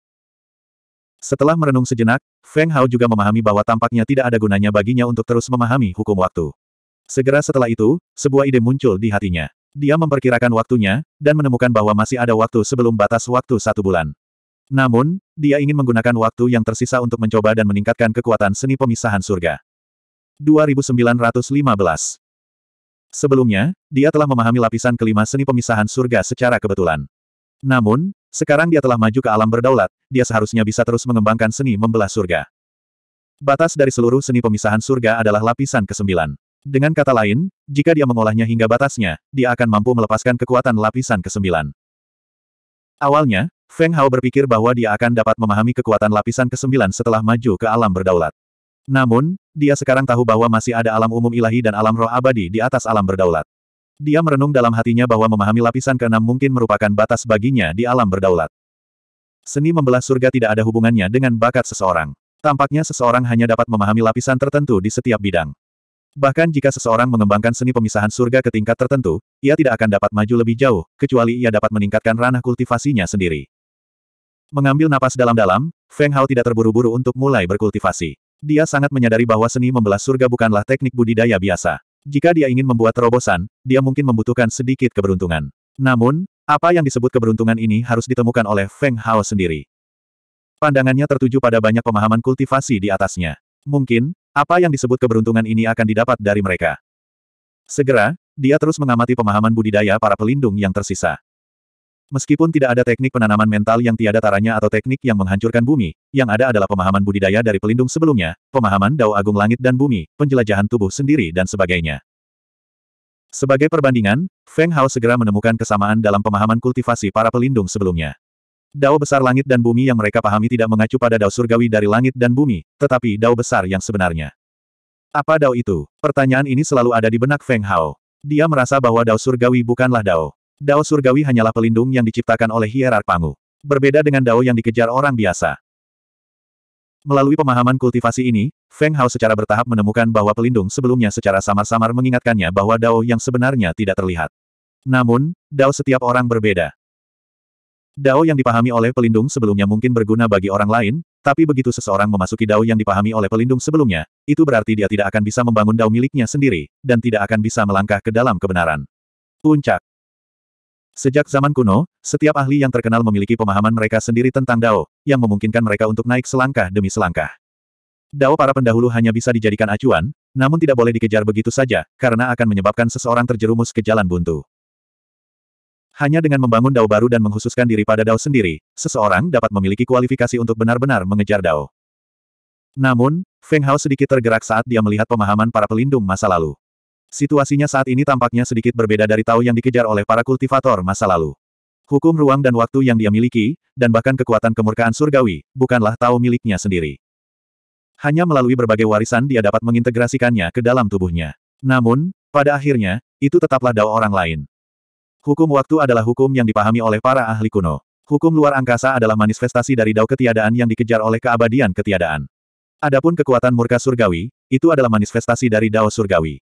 Setelah merenung sejenak, Feng Hao juga memahami bahwa tampaknya tidak ada gunanya baginya untuk terus memahami hukum waktu. Segera setelah itu, sebuah ide muncul di hatinya. Dia memperkirakan waktunya, dan menemukan bahwa masih ada waktu sebelum batas waktu satu bulan. Namun, dia ingin menggunakan waktu yang tersisa untuk mencoba dan meningkatkan kekuatan seni pemisahan surga. 2915 Sebelumnya, dia telah memahami lapisan kelima seni pemisahan surga secara kebetulan. Namun, sekarang dia telah maju ke alam berdaulat, dia seharusnya bisa terus mengembangkan seni membelah surga. Batas dari seluruh seni pemisahan surga adalah lapisan kesembilan. Dengan kata lain, jika dia mengolahnya hingga batasnya, dia akan mampu melepaskan kekuatan lapisan kesembilan. Awalnya, Feng Hao berpikir bahwa dia akan dapat memahami kekuatan lapisan kesembilan setelah maju ke alam berdaulat. Namun, dia sekarang tahu bahwa masih ada alam umum ilahi dan alam roh abadi di atas alam berdaulat. Dia merenung dalam hatinya bahwa memahami lapisan keenam mungkin merupakan batas baginya di alam berdaulat. Seni membelah surga tidak ada hubungannya dengan bakat seseorang. Tampaknya seseorang hanya dapat memahami lapisan tertentu di setiap bidang. Bahkan jika seseorang mengembangkan seni pemisahan surga ke tingkat tertentu, ia tidak akan dapat maju lebih jauh, kecuali ia dapat meningkatkan ranah kultivasinya sendiri. Mengambil napas dalam-dalam, Feng Hao tidak terburu-buru untuk mulai berkultivasi. Dia sangat menyadari bahwa seni membelah surga bukanlah teknik budidaya biasa. Jika dia ingin membuat terobosan, dia mungkin membutuhkan sedikit keberuntungan. Namun, apa yang disebut keberuntungan ini harus ditemukan oleh Feng Hao sendiri. Pandangannya tertuju pada banyak pemahaman kultivasi di atasnya. Mungkin, apa yang disebut keberuntungan ini akan didapat dari mereka. Segera, dia terus mengamati pemahaman budidaya para pelindung yang tersisa. Meskipun tidak ada teknik penanaman mental yang tiada taranya atau teknik yang menghancurkan bumi, yang ada adalah pemahaman budidaya dari pelindung sebelumnya, pemahaman dao agung langit dan bumi, penjelajahan tubuh sendiri dan sebagainya. Sebagai perbandingan, Feng Hao segera menemukan kesamaan dalam pemahaman kultivasi para pelindung sebelumnya. Dao besar langit dan bumi yang mereka pahami tidak mengacu pada dao surgawi dari langit dan bumi, tetapi dao besar yang sebenarnya. Apa dao itu? Pertanyaan ini selalu ada di benak Feng Hao. Dia merasa bahwa dao surgawi bukanlah dao. Dao surgawi hanyalah pelindung yang diciptakan oleh hierark Pangu. Berbeda dengan Dao yang dikejar orang biasa. Melalui pemahaman kultivasi ini, Feng Hao secara bertahap menemukan bahwa pelindung sebelumnya secara samar-samar mengingatkannya bahwa Dao yang sebenarnya tidak terlihat. Namun, Dao setiap orang berbeda. Dao yang dipahami oleh pelindung sebelumnya mungkin berguna bagi orang lain, tapi begitu seseorang memasuki Dao yang dipahami oleh pelindung sebelumnya, itu berarti dia tidak akan bisa membangun Dao miliknya sendiri, dan tidak akan bisa melangkah ke dalam kebenaran. Puncak Sejak zaman kuno, setiap ahli yang terkenal memiliki pemahaman mereka sendiri tentang Dao, yang memungkinkan mereka untuk naik selangkah demi selangkah. Dao para pendahulu hanya bisa dijadikan acuan, namun tidak boleh dikejar begitu saja, karena akan menyebabkan seseorang terjerumus ke jalan buntu. Hanya dengan membangun Dao baru dan menghususkan diri pada Dao sendiri, seseorang dapat memiliki kualifikasi untuk benar-benar mengejar Dao. Namun, Feng Hao sedikit tergerak saat dia melihat pemahaman para pelindung masa lalu. Situasinya saat ini tampaknya sedikit berbeda dari Tao yang dikejar oleh para kultivator masa lalu. Hukum ruang dan waktu yang dia miliki, dan bahkan kekuatan kemurkaan surgawi, bukanlah Tao miliknya sendiri. Hanya melalui berbagai warisan dia dapat mengintegrasikannya ke dalam tubuhnya. Namun, pada akhirnya, itu tetaplah dao orang lain. Hukum waktu adalah hukum yang dipahami oleh para ahli kuno. Hukum luar angkasa adalah manifestasi dari dao ketiadaan yang dikejar oleh keabadian ketiadaan. Adapun kekuatan murka surgawi, itu adalah manifestasi dari dao surgawi.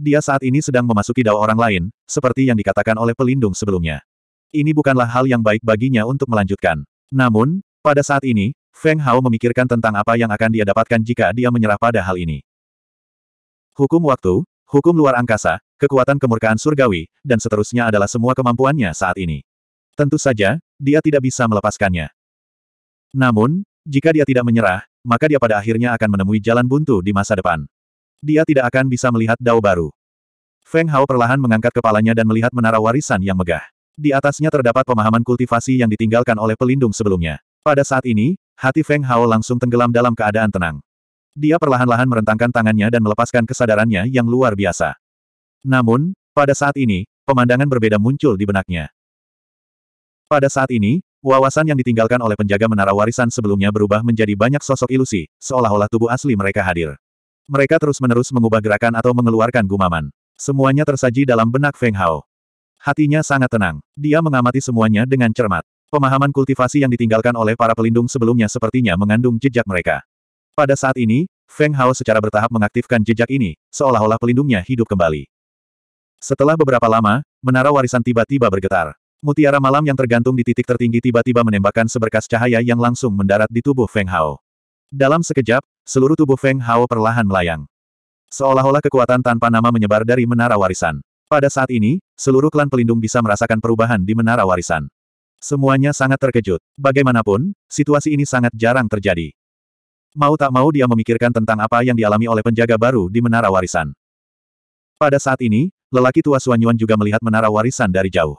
Dia saat ini sedang memasuki dao orang lain, seperti yang dikatakan oleh pelindung sebelumnya. Ini bukanlah hal yang baik baginya untuk melanjutkan. Namun, pada saat ini, Feng Hao memikirkan tentang apa yang akan dia dapatkan jika dia menyerah pada hal ini. Hukum waktu, hukum luar angkasa, kekuatan kemurkaan surgawi, dan seterusnya adalah semua kemampuannya saat ini. Tentu saja, dia tidak bisa melepaskannya. Namun, jika dia tidak menyerah, maka dia pada akhirnya akan menemui jalan buntu di masa depan. Dia tidak akan bisa melihat dao baru. Feng Hao perlahan mengangkat kepalanya dan melihat menara warisan yang megah. Di atasnya terdapat pemahaman kultivasi yang ditinggalkan oleh pelindung sebelumnya. Pada saat ini, hati Feng Hao langsung tenggelam dalam keadaan tenang. Dia perlahan-lahan merentangkan tangannya dan melepaskan kesadarannya yang luar biasa. Namun, pada saat ini, pemandangan berbeda muncul di benaknya. Pada saat ini, wawasan yang ditinggalkan oleh penjaga menara warisan sebelumnya berubah menjadi banyak sosok ilusi, seolah-olah tubuh asli mereka hadir. Mereka terus-menerus mengubah gerakan atau mengeluarkan gumaman. Semuanya tersaji dalam benak Feng Hao. Hatinya sangat tenang. Dia mengamati semuanya dengan cermat. Pemahaman kultivasi yang ditinggalkan oleh para pelindung sebelumnya sepertinya mengandung jejak mereka. Pada saat ini, Feng Hao secara bertahap mengaktifkan jejak ini, seolah-olah pelindungnya hidup kembali. Setelah beberapa lama, menara warisan tiba-tiba bergetar. Mutiara malam yang tergantung di titik tertinggi tiba-tiba menembakkan seberkas cahaya yang langsung mendarat di tubuh Feng Hao. Dalam sekejap, Seluruh tubuh Feng Hao perlahan melayang. Seolah-olah kekuatan tanpa nama menyebar dari menara warisan. Pada saat ini, seluruh klan pelindung bisa merasakan perubahan di menara warisan. Semuanya sangat terkejut. Bagaimanapun, situasi ini sangat jarang terjadi. Mau tak mau dia memikirkan tentang apa yang dialami oleh penjaga baru di menara warisan. Pada saat ini, lelaki tua Suanyuan juga melihat menara warisan dari jauh.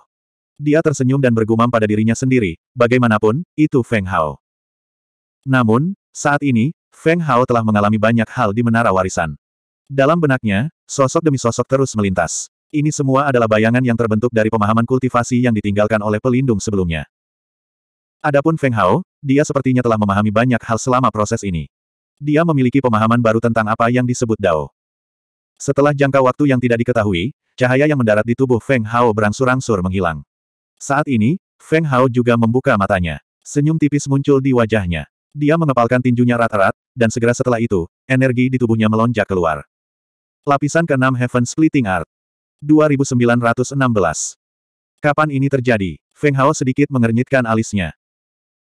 Dia tersenyum dan bergumam pada dirinya sendiri, bagaimanapun, itu Feng Hao. Namun, saat ini, Feng Hao telah mengalami banyak hal di Menara Warisan. Dalam benaknya, sosok demi sosok terus melintas. Ini semua adalah bayangan yang terbentuk dari pemahaman kultivasi yang ditinggalkan oleh pelindung sebelumnya. Adapun Feng Hao, dia sepertinya telah memahami banyak hal selama proses ini. Dia memiliki pemahaman baru tentang apa yang disebut Dao. Setelah jangka waktu yang tidak diketahui, cahaya yang mendarat di tubuh Feng Hao berangsur-angsur menghilang. Saat ini, Feng Hao juga membuka matanya. Senyum tipis muncul di wajahnya. Dia mengepalkan tinjunya rata-rat, dan segera setelah itu, energi di tubuhnya melonjak keluar. Lapisan ke-6 Heaven Splitting Art. 2916. Kapan ini terjadi? Feng Hao sedikit mengernyitkan alisnya.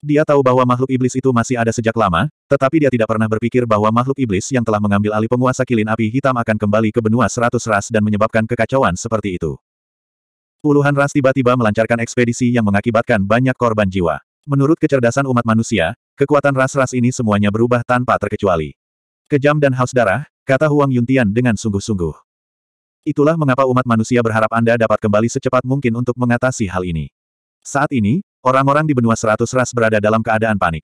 Dia tahu bahwa makhluk iblis itu masih ada sejak lama, tetapi dia tidak pernah berpikir bahwa makhluk iblis yang telah mengambil alih penguasa kilin api hitam akan kembali ke benua seratus ras dan menyebabkan kekacauan seperti itu. Puluhan ras tiba-tiba melancarkan ekspedisi yang mengakibatkan banyak korban jiwa. Menurut kecerdasan umat manusia, Kekuatan ras-ras ini semuanya berubah tanpa terkecuali. Kejam dan haus darah, kata Huang Yuntian dengan sungguh-sungguh. Itulah mengapa umat manusia berharap Anda dapat kembali secepat mungkin untuk mengatasi hal ini. Saat ini, orang-orang di benua seratus ras berada dalam keadaan panik.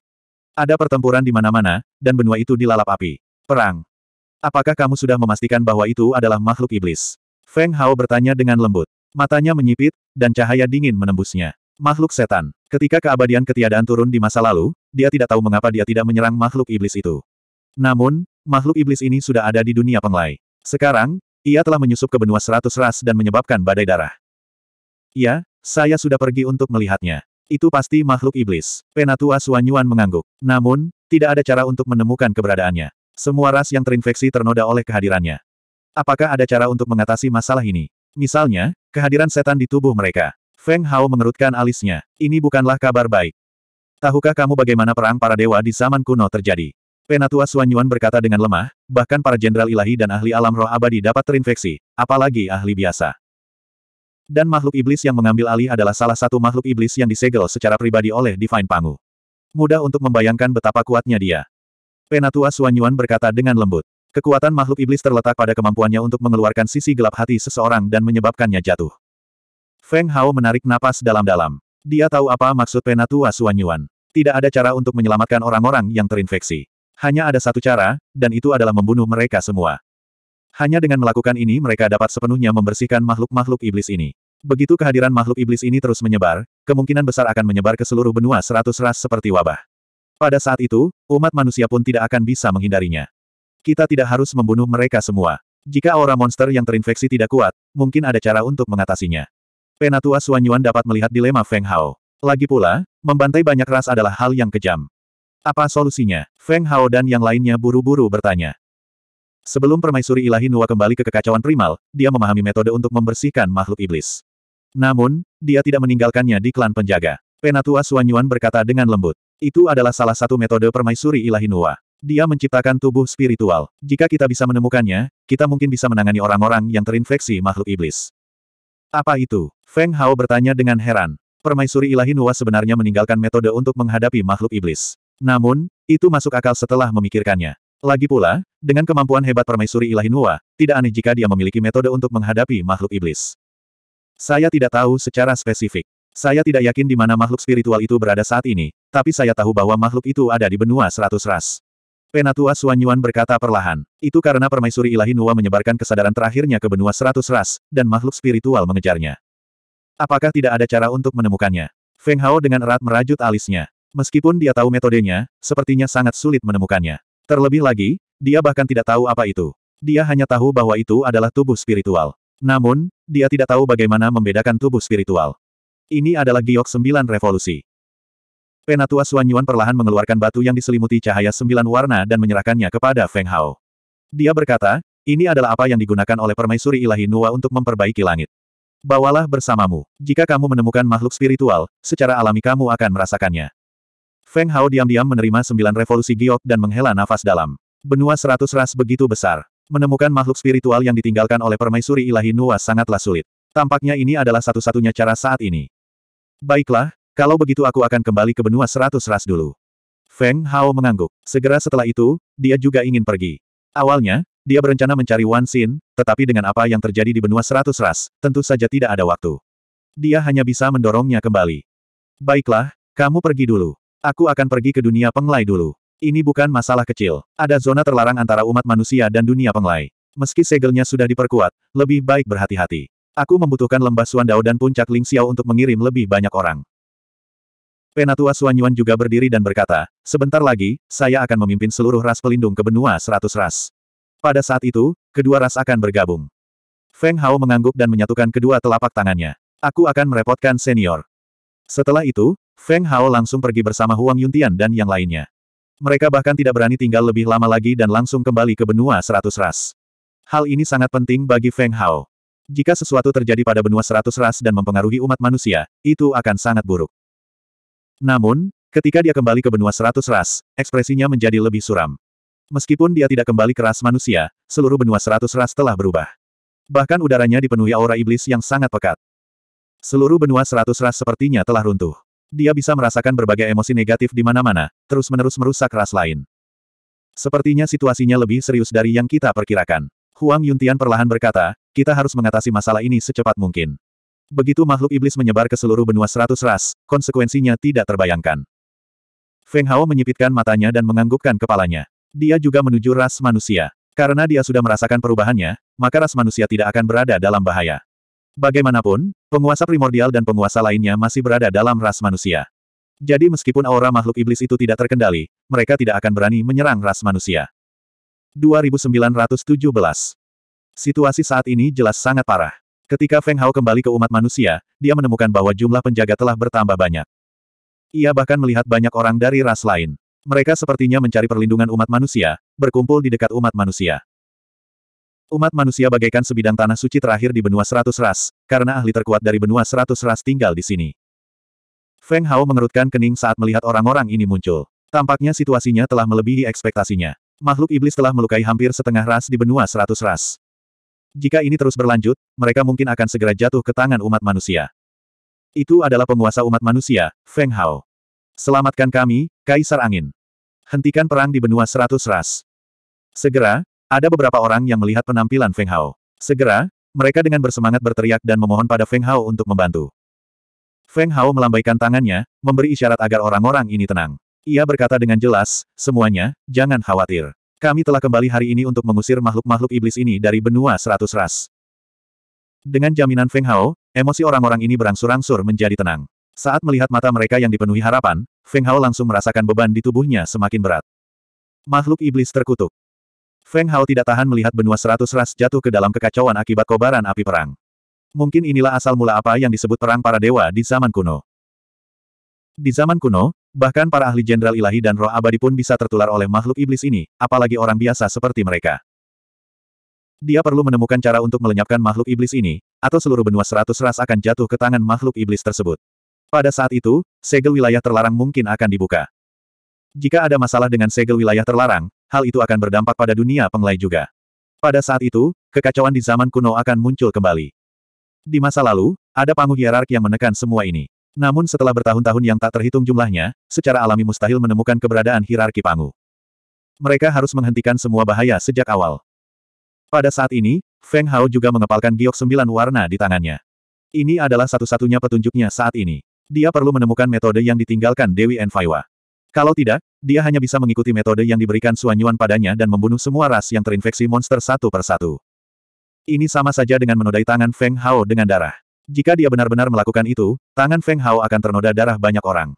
Ada pertempuran di mana-mana, dan benua itu dilalap api. Perang. Apakah kamu sudah memastikan bahwa itu adalah makhluk iblis? Feng Hao bertanya dengan lembut. Matanya menyipit, dan cahaya dingin menembusnya. Makhluk setan. Ketika keabadian ketiadaan turun di masa lalu, dia tidak tahu mengapa dia tidak menyerang makhluk iblis itu. Namun, makhluk iblis ini sudah ada di dunia penglai. Sekarang, ia telah menyusup ke benua seratus ras dan menyebabkan badai darah. Ya, saya sudah pergi untuk melihatnya. Itu pasti makhluk iblis. Penatua Suanyuan mengangguk. Namun, tidak ada cara untuk menemukan keberadaannya. Semua ras yang terinfeksi ternoda oleh kehadirannya. Apakah ada cara untuk mengatasi masalah ini? Misalnya, kehadiran setan di tubuh mereka. Feng Hao mengerutkan alisnya. Ini bukanlah kabar baik. Tahukah kamu bagaimana perang para dewa di zaman kuno terjadi? Penatua Suanyuan Yuan berkata dengan lemah, bahkan para jenderal ilahi dan ahli alam roh abadi dapat terinfeksi, apalagi ahli biasa. Dan makhluk iblis yang mengambil alih adalah salah satu makhluk iblis yang disegel secara pribadi oleh Divine Pangu. Mudah untuk membayangkan betapa kuatnya dia. Penatua Suanyuan Yuan berkata dengan lembut. Kekuatan makhluk iblis terletak pada kemampuannya untuk mengeluarkan sisi gelap hati seseorang dan menyebabkannya jatuh. Feng Hao menarik napas dalam-dalam. Dia tahu apa maksud penatua Suanyuan. Tidak ada cara untuk menyelamatkan orang-orang yang terinfeksi. Hanya ada satu cara, dan itu adalah membunuh mereka semua. Hanya dengan melakukan ini mereka dapat sepenuhnya membersihkan makhluk-makhluk iblis ini. Begitu kehadiran makhluk iblis ini terus menyebar, kemungkinan besar akan menyebar ke seluruh benua seratus ras seperti wabah. Pada saat itu, umat manusia pun tidak akan bisa menghindarinya. Kita tidak harus membunuh mereka semua. Jika aura monster yang terinfeksi tidak kuat, mungkin ada cara untuk mengatasinya. Penatua Yuan dapat melihat dilema Feng Hao. Lagi pula, membantai banyak ras adalah hal yang kejam. Apa solusinya? Feng Hao dan yang lainnya buru-buru bertanya. Sebelum permaisuri ilahi Nua kembali ke kekacauan primal, dia memahami metode untuk membersihkan makhluk iblis. Namun, dia tidak meninggalkannya di klan penjaga. Penatua Yuan berkata dengan lembut. Itu adalah salah satu metode permaisuri ilahi Nua. Dia menciptakan tubuh spiritual. Jika kita bisa menemukannya, kita mungkin bisa menangani orang-orang yang terinfeksi makhluk iblis. Apa itu? Feng Hao bertanya dengan heran. Permaisuri ilahi Nuwa sebenarnya meninggalkan metode untuk menghadapi makhluk iblis. Namun, itu masuk akal setelah memikirkannya. Lagi pula, dengan kemampuan hebat permaisuri ilahi Nuwa, tidak aneh jika dia memiliki metode untuk menghadapi makhluk iblis. Saya tidak tahu secara spesifik. Saya tidak yakin di mana makhluk spiritual itu berada saat ini, tapi saya tahu bahwa makhluk itu ada di benua seratus ras. Penatua Suanyuan berkata perlahan. Itu karena permaisuri ilahi Nuwa menyebarkan kesadaran terakhirnya ke benua seratus ras, dan makhluk spiritual mengejarnya. Apakah tidak ada cara untuk menemukannya? Feng Hao dengan erat merajut alisnya. Meskipun dia tahu metodenya, sepertinya sangat sulit menemukannya. Terlebih lagi, dia bahkan tidak tahu apa itu. Dia hanya tahu bahwa itu adalah tubuh spiritual. Namun, dia tidak tahu bagaimana membedakan tubuh spiritual. Ini adalah giok sembilan revolusi. Penatua Suanyuan perlahan mengeluarkan batu yang diselimuti cahaya sembilan warna dan menyerahkannya kepada Feng Hao. Dia berkata, ini adalah apa yang digunakan oleh permaisuri ilahi Nua untuk memperbaiki langit. Bawalah bersamamu. Jika kamu menemukan makhluk spiritual, secara alami kamu akan merasakannya. Feng Hao diam-diam menerima sembilan revolusi giok dan menghela nafas dalam. Benua seratus ras begitu besar. Menemukan makhluk spiritual yang ditinggalkan oleh permaisuri ilahi Nua sangatlah sulit. Tampaknya ini adalah satu-satunya cara saat ini. Baiklah, kalau begitu aku akan kembali ke benua seratus ras dulu. Feng Hao mengangguk. Segera setelah itu, dia juga ingin pergi. Awalnya, dia berencana mencari Wan Xin, tetapi dengan apa yang terjadi di benua seratus ras, tentu saja tidak ada waktu. Dia hanya bisa mendorongnya kembali. Baiklah, kamu pergi dulu. Aku akan pergi ke dunia penglai dulu. Ini bukan masalah kecil. Ada zona terlarang antara umat manusia dan dunia penglai. Meski segelnya sudah diperkuat, lebih baik berhati-hati. Aku membutuhkan lembah Suandao dan puncak Ling Xiao untuk mengirim lebih banyak orang. Penatua Suanyuan juga berdiri dan berkata, sebentar lagi, saya akan memimpin seluruh ras pelindung ke benua seratus ras. Pada saat itu, kedua ras akan bergabung. Feng Hao mengangguk dan menyatukan kedua telapak tangannya. Aku akan merepotkan senior. Setelah itu, Feng Hao langsung pergi bersama Huang Yuntian dan yang lainnya. Mereka bahkan tidak berani tinggal lebih lama lagi dan langsung kembali ke benua seratus ras. Hal ini sangat penting bagi Feng Hao. Jika sesuatu terjadi pada benua seratus ras dan mempengaruhi umat manusia, itu akan sangat buruk. Namun, ketika dia kembali ke benua seratus ras, ekspresinya menjadi lebih suram. Meskipun dia tidak kembali ke ras manusia, seluruh benua seratus ras telah berubah. Bahkan udaranya dipenuhi aura iblis yang sangat pekat. Seluruh benua seratus ras sepertinya telah runtuh. Dia bisa merasakan berbagai emosi negatif di mana-mana, terus-menerus merusak ras lain. Sepertinya situasinya lebih serius dari yang kita perkirakan. Huang Yuntian perlahan berkata, kita harus mengatasi masalah ini secepat mungkin. Begitu makhluk iblis menyebar ke seluruh benua seratus ras, konsekuensinya tidak terbayangkan. Feng Hao menyipitkan matanya dan menganggukkan kepalanya dia juga menuju ras manusia. Karena dia sudah merasakan perubahannya, maka ras manusia tidak akan berada dalam bahaya. Bagaimanapun, penguasa primordial dan penguasa lainnya masih berada dalam ras manusia. Jadi meskipun aura makhluk iblis itu tidak terkendali, mereka tidak akan berani menyerang ras manusia. 2917 Situasi saat ini jelas sangat parah. Ketika Feng Hao kembali ke umat manusia, dia menemukan bahwa jumlah penjaga telah bertambah banyak. Ia bahkan melihat banyak orang dari ras lain. Mereka sepertinya mencari perlindungan umat manusia, berkumpul di dekat umat manusia. Umat manusia bagaikan sebidang tanah suci terakhir di benua seratus ras, karena ahli terkuat dari benua seratus ras tinggal di sini. Feng Hao mengerutkan kening saat melihat orang-orang ini muncul. Tampaknya situasinya telah melebihi ekspektasinya. Makhluk iblis telah melukai hampir setengah ras di benua seratus ras. Jika ini terus berlanjut, mereka mungkin akan segera jatuh ke tangan umat manusia. Itu adalah penguasa umat manusia, Feng Hao. Selamatkan kami, Kaisar Angin. Hentikan perang di benua seratus ras. Segera, ada beberapa orang yang melihat penampilan Feng Hao. Segera, mereka dengan bersemangat berteriak dan memohon pada Feng Hao untuk membantu. Feng Hao melambaikan tangannya, memberi isyarat agar orang-orang ini tenang. Ia berkata dengan jelas, semuanya, jangan khawatir. Kami telah kembali hari ini untuk mengusir makhluk-makhluk iblis ini dari benua seratus ras. Dengan jaminan Feng Hao, emosi orang-orang ini berangsur-angsur menjadi tenang. Saat melihat mata mereka yang dipenuhi harapan, Feng Hao langsung merasakan beban di tubuhnya semakin berat. Makhluk iblis terkutuk. Feng Hao tidak tahan melihat benua seratus ras jatuh ke dalam kekacauan akibat kobaran api perang. Mungkin inilah asal mula apa yang disebut perang para dewa di zaman kuno. Di zaman kuno, bahkan para ahli jenderal ilahi dan roh abadi pun bisa tertular oleh makhluk iblis ini, apalagi orang biasa seperti mereka. Dia perlu menemukan cara untuk melenyapkan makhluk iblis ini, atau seluruh benua seratus ras akan jatuh ke tangan makhluk iblis tersebut. Pada saat itu, segel wilayah terlarang mungkin akan dibuka. Jika ada masalah dengan segel wilayah terlarang, hal itu akan berdampak pada dunia penglai juga. Pada saat itu, kekacauan di zaman kuno akan muncul kembali. Di masa lalu, ada pangu hierarki yang menekan semua ini. Namun setelah bertahun-tahun yang tak terhitung jumlahnya, secara alami mustahil menemukan keberadaan hierarki pangu. Mereka harus menghentikan semua bahaya sejak awal. Pada saat ini, Feng Hao juga mengepalkan giok sembilan warna di tangannya. Ini adalah satu-satunya petunjuknya saat ini dia perlu menemukan metode yang ditinggalkan Dewi Enfaiwa. Kalau tidak, dia hanya bisa mengikuti metode yang diberikan Suanyuan padanya dan membunuh semua ras yang terinfeksi monster satu per satu. Ini sama saja dengan menodai tangan Feng Hao dengan darah. Jika dia benar-benar melakukan itu, tangan Feng Hao akan ternoda darah banyak orang.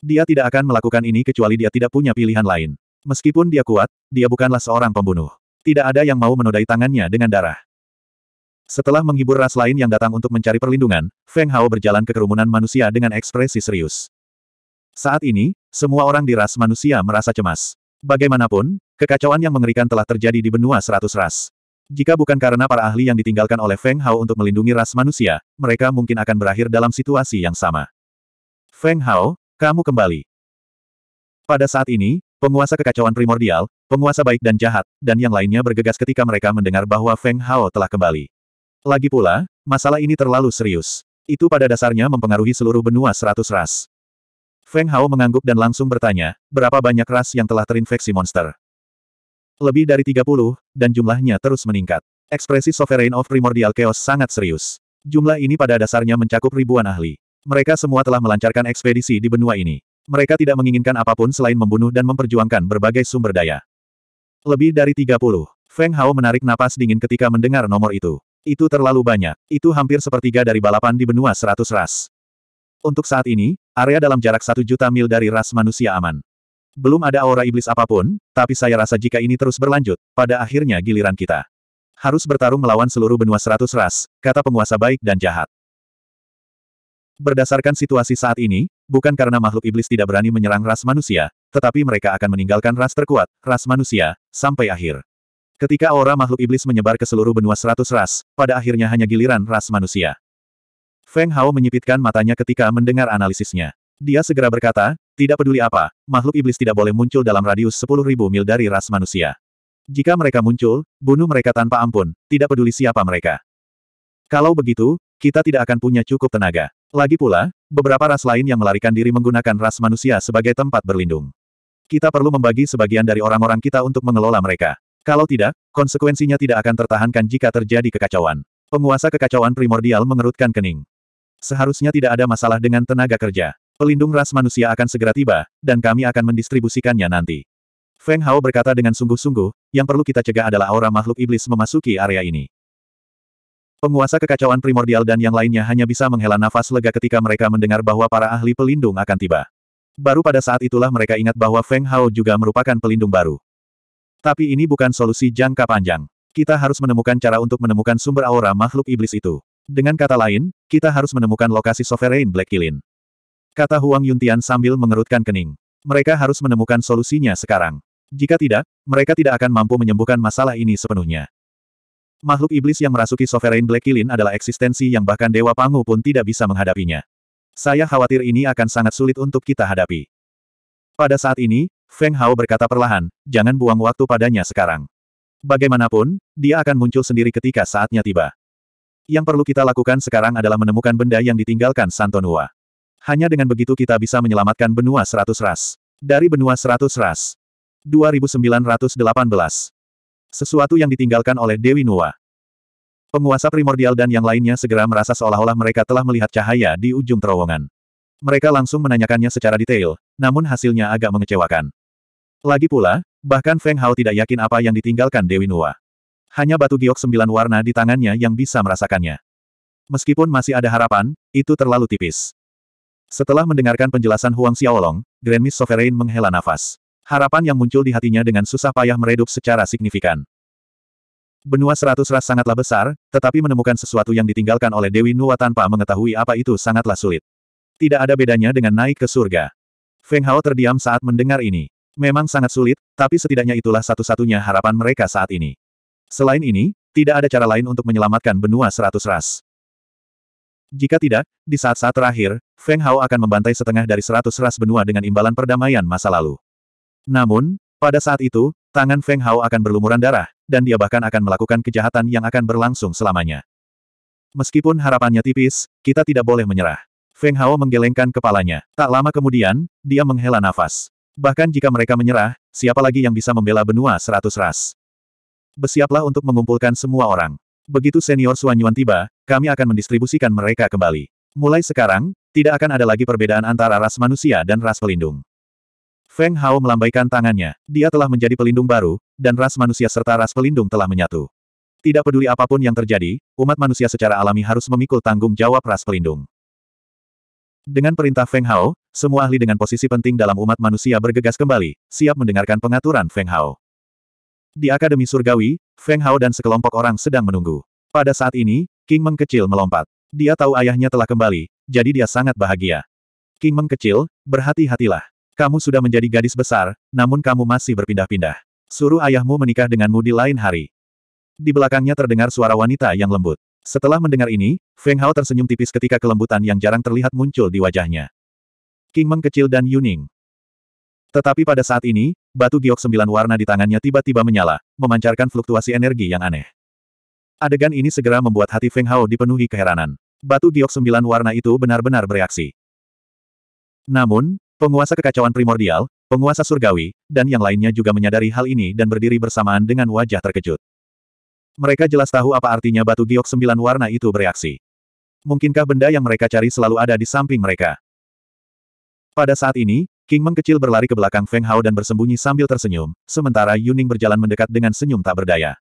Dia tidak akan melakukan ini kecuali dia tidak punya pilihan lain. Meskipun dia kuat, dia bukanlah seorang pembunuh. Tidak ada yang mau menodai tangannya dengan darah. Setelah menghibur ras lain yang datang untuk mencari perlindungan, Feng Hao berjalan ke kerumunan manusia dengan ekspresi serius. Saat ini, semua orang di ras manusia merasa cemas. Bagaimanapun, kekacauan yang mengerikan telah terjadi di benua seratus ras. Jika bukan karena para ahli yang ditinggalkan oleh Feng Hao untuk melindungi ras manusia, mereka mungkin akan berakhir dalam situasi yang sama. Feng Hao, kamu kembali. Pada saat ini, penguasa kekacauan primordial, penguasa baik dan jahat, dan yang lainnya bergegas ketika mereka mendengar bahwa Feng Hao telah kembali. Lagi pula, masalah ini terlalu serius. Itu pada dasarnya mempengaruhi seluruh benua seratus ras. Feng Hao mengangguk dan langsung bertanya, berapa banyak ras yang telah terinfeksi monster? Lebih dari 30, dan jumlahnya terus meningkat. Ekspresi Sovereign of Primordial Chaos sangat serius. Jumlah ini pada dasarnya mencakup ribuan ahli. Mereka semua telah melancarkan ekspedisi di benua ini. Mereka tidak menginginkan apapun selain membunuh dan memperjuangkan berbagai sumber daya. Lebih dari 30. Feng Hao menarik napas dingin ketika mendengar nomor itu. Itu terlalu banyak. Itu hampir sepertiga dari balapan di benua seratus ras. Untuk saat ini, area dalam jarak satu juta mil dari ras manusia aman. Belum ada aura iblis apapun, tapi saya rasa jika ini terus berlanjut, pada akhirnya giliran kita. Harus bertarung melawan seluruh benua seratus ras, kata penguasa baik dan jahat. Berdasarkan situasi saat ini, bukan karena makhluk iblis tidak berani menyerang ras manusia, tetapi mereka akan meninggalkan ras terkuat, ras manusia, sampai akhir. Ketika aura makhluk iblis menyebar ke seluruh benua seratus ras, pada akhirnya hanya giliran ras manusia. Feng Hao menyipitkan matanya ketika mendengar analisisnya. Dia segera berkata, tidak peduli apa, makhluk iblis tidak boleh muncul dalam radius sepuluh ribu mil dari ras manusia. Jika mereka muncul, bunuh mereka tanpa ampun, tidak peduli siapa mereka. Kalau begitu, kita tidak akan punya cukup tenaga. Lagi pula, beberapa ras lain yang melarikan diri menggunakan ras manusia sebagai tempat berlindung. Kita perlu membagi sebagian dari orang-orang kita untuk mengelola mereka. Kalau tidak, konsekuensinya tidak akan tertahankan jika terjadi kekacauan. Penguasa kekacauan primordial mengerutkan kening. Seharusnya tidak ada masalah dengan tenaga kerja. Pelindung ras manusia akan segera tiba, dan kami akan mendistribusikannya nanti. Feng Hao berkata dengan sungguh-sungguh, yang perlu kita cegah adalah aura makhluk iblis memasuki area ini. Penguasa kekacauan primordial dan yang lainnya hanya bisa menghela nafas lega ketika mereka mendengar bahwa para ahli pelindung akan tiba. Baru pada saat itulah mereka ingat bahwa Feng Hao juga merupakan pelindung baru. Tapi ini bukan solusi jangka panjang. Kita harus menemukan cara untuk menemukan sumber aura makhluk iblis itu. Dengan kata lain, kita harus menemukan lokasi Sovereign Black Kilin. Kata Huang Yuntian sambil mengerutkan kening. Mereka harus menemukan solusinya sekarang. Jika tidak, mereka tidak akan mampu menyembuhkan masalah ini sepenuhnya. Makhluk iblis yang merasuki Sovereign Black Kilin adalah eksistensi yang bahkan Dewa Pangu pun tidak bisa menghadapinya. Saya khawatir ini akan sangat sulit untuk kita hadapi. Pada saat ini, Feng Hao berkata perlahan, jangan buang waktu padanya sekarang. Bagaimanapun, dia akan muncul sendiri ketika saatnya tiba. Yang perlu kita lakukan sekarang adalah menemukan benda yang ditinggalkan Santonua. Hanya dengan begitu kita bisa menyelamatkan benua seratus ras. Dari benua seratus ras. 2918. Sesuatu yang ditinggalkan oleh Dewi Nua. Penguasa primordial dan yang lainnya segera merasa seolah-olah mereka telah melihat cahaya di ujung terowongan. Mereka langsung menanyakannya secara detail, namun hasilnya agak mengecewakan. Lagi pula, bahkan Feng Hao tidak yakin apa yang ditinggalkan Dewi Nuwa. Hanya batu giok sembilan warna di tangannya yang bisa merasakannya. Meskipun masih ada harapan, itu terlalu tipis. Setelah mendengarkan penjelasan Huang Xiaolong, Grand Miss Sovereign menghela nafas. Harapan yang muncul di hatinya dengan susah payah meredup secara signifikan. Benua seratus ras sangatlah besar, tetapi menemukan sesuatu yang ditinggalkan oleh Dewi Nuwa tanpa mengetahui apa itu sangatlah sulit. Tidak ada bedanya dengan naik ke surga. Feng Hao terdiam saat mendengar ini. Memang sangat sulit, tapi setidaknya itulah satu-satunya harapan mereka saat ini. Selain ini, tidak ada cara lain untuk menyelamatkan benua seratus ras. Jika tidak, di saat-saat terakhir, Feng Hao akan membantai setengah dari seratus ras benua dengan imbalan perdamaian masa lalu. Namun, pada saat itu, tangan Feng Hao akan berlumuran darah, dan dia bahkan akan melakukan kejahatan yang akan berlangsung selamanya. Meskipun harapannya tipis, kita tidak boleh menyerah. Feng Hao menggelengkan kepalanya. Tak lama kemudian, dia menghela nafas. Bahkan jika mereka menyerah, siapa lagi yang bisa membela benua seratus ras? Bersiaplah untuk mengumpulkan semua orang. Begitu senior Suan Yuan tiba, kami akan mendistribusikan mereka kembali. Mulai sekarang, tidak akan ada lagi perbedaan antara ras manusia dan ras pelindung. Feng Hao melambaikan tangannya. Dia telah menjadi pelindung baru, dan ras manusia serta ras pelindung telah menyatu. Tidak peduli apapun yang terjadi, umat manusia secara alami harus memikul tanggung jawab ras pelindung. Dengan perintah Feng Hao, semua ahli dengan posisi penting dalam umat manusia bergegas kembali, siap mendengarkan pengaturan Feng Hao. Di Akademi Surgawi, Feng Hao dan sekelompok orang sedang menunggu. Pada saat ini, King Meng kecil melompat. Dia tahu ayahnya telah kembali, jadi dia sangat bahagia. King Meng kecil, berhati-hatilah. Kamu sudah menjadi gadis besar, namun kamu masih berpindah-pindah. Suruh ayahmu menikah denganmu di lain hari. Di belakangnya terdengar suara wanita yang lembut. Setelah mendengar ini, Feng Hao tersenyum tipis ketika kelembutan yang jarang terlihat muncul di wajahnya. Meng kecil dan Yuning. Tetapi pada saat ini, batu giok sembilan warna di tangannya tiba-tiba menyala, memancarkan fluktuasi energi yang aneh. Adegan ini segera membuat hati Feng Hao dipenuhi keheranan. Batu giok sembilan warna itu benar-benar bereaksi. Namun, penguasa kekacauan primordial, penguasa surgawi, dan yang lainnya juga menyadari hal ini dan berdiri bersamaan dengan wajah terkejut. Mereka jelas tahu apa artinya batu giok sembilan warna itu bereaksi. Mungkinkah benda yang mereka cari selalu ada di samping mereka? Pada saat ini, King Meng kecil berlari ke belakang Feng Hao dan bersembunyi sambil tersenyum, sementara Yuning berjalan mendekat dengan senyum tak berdaya.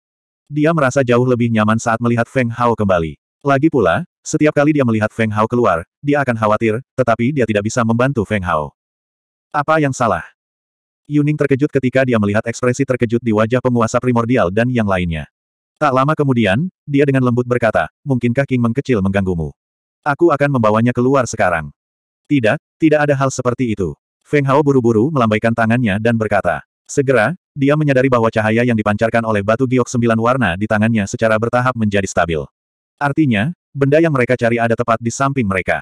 Dia merasa jauh lebih nyaman saat melihat Feng Hao kembali. Lagi pula, setiap kali dia melihat Feng Hao keluar, dia akan khawatir, tetapi dia tidak bisa membantu Feng Hao. Apa yang salah? Yuning terkejut ketika dia melihat ekspresi terkejut di wajah penguasa primordial dan yang lainnya. Tak lama kemudian, dia dengan lembut berkata, mungkinkah King Meng kecil mengganggumu? Aku akan membawanya keluar sekarang. Tidak, tidak ada hal seperti itu. Feng Hao buru-buru melambaikan tangannya dan berkata. Segera, dia menyadari bahwa cahaya yang dipancarkan oleh batu giok sembilan warna di tangannya secara bertahap menjadi stabil. Artinya, benda yang mereka cari ada tepat di samping mereka.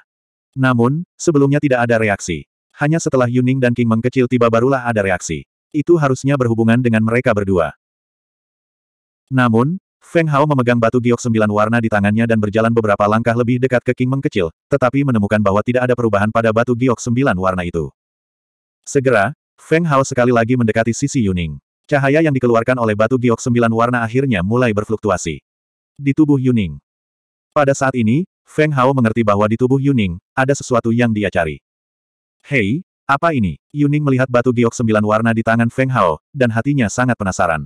Namun, sebelumnya tidak ada reaksi. Hanya setelah Yuning dan King mengkecil tiba barulah ada reaksi. Itu harusnya berhubungan dengan mereka berdua. Namun, Feng Hao memegang batu giok sembilan warna di tangannya dan berjalan beberapa langkah lebih dekat ke King Meng kecil, tetapi menemukan bahwa tidak ada perubahan pada batu giok sembilan warna itu. Segera, Feng Hao sekali lagi mendekati sisi Yuning. Cahaya yang dikeluarkan oleh batu giok sembilan warna akhirnya mulai berfluktuasi. Di tubuh Yuning. Pada saat ini, Feng Hao mengerti bahwa di tubuh Yuning, ada sesuatu yang dia cari. Hei, apa ini? Yuning melihat batu giok sembilan warna di tangan Feng Hao, dan hatinya sangat penasaran.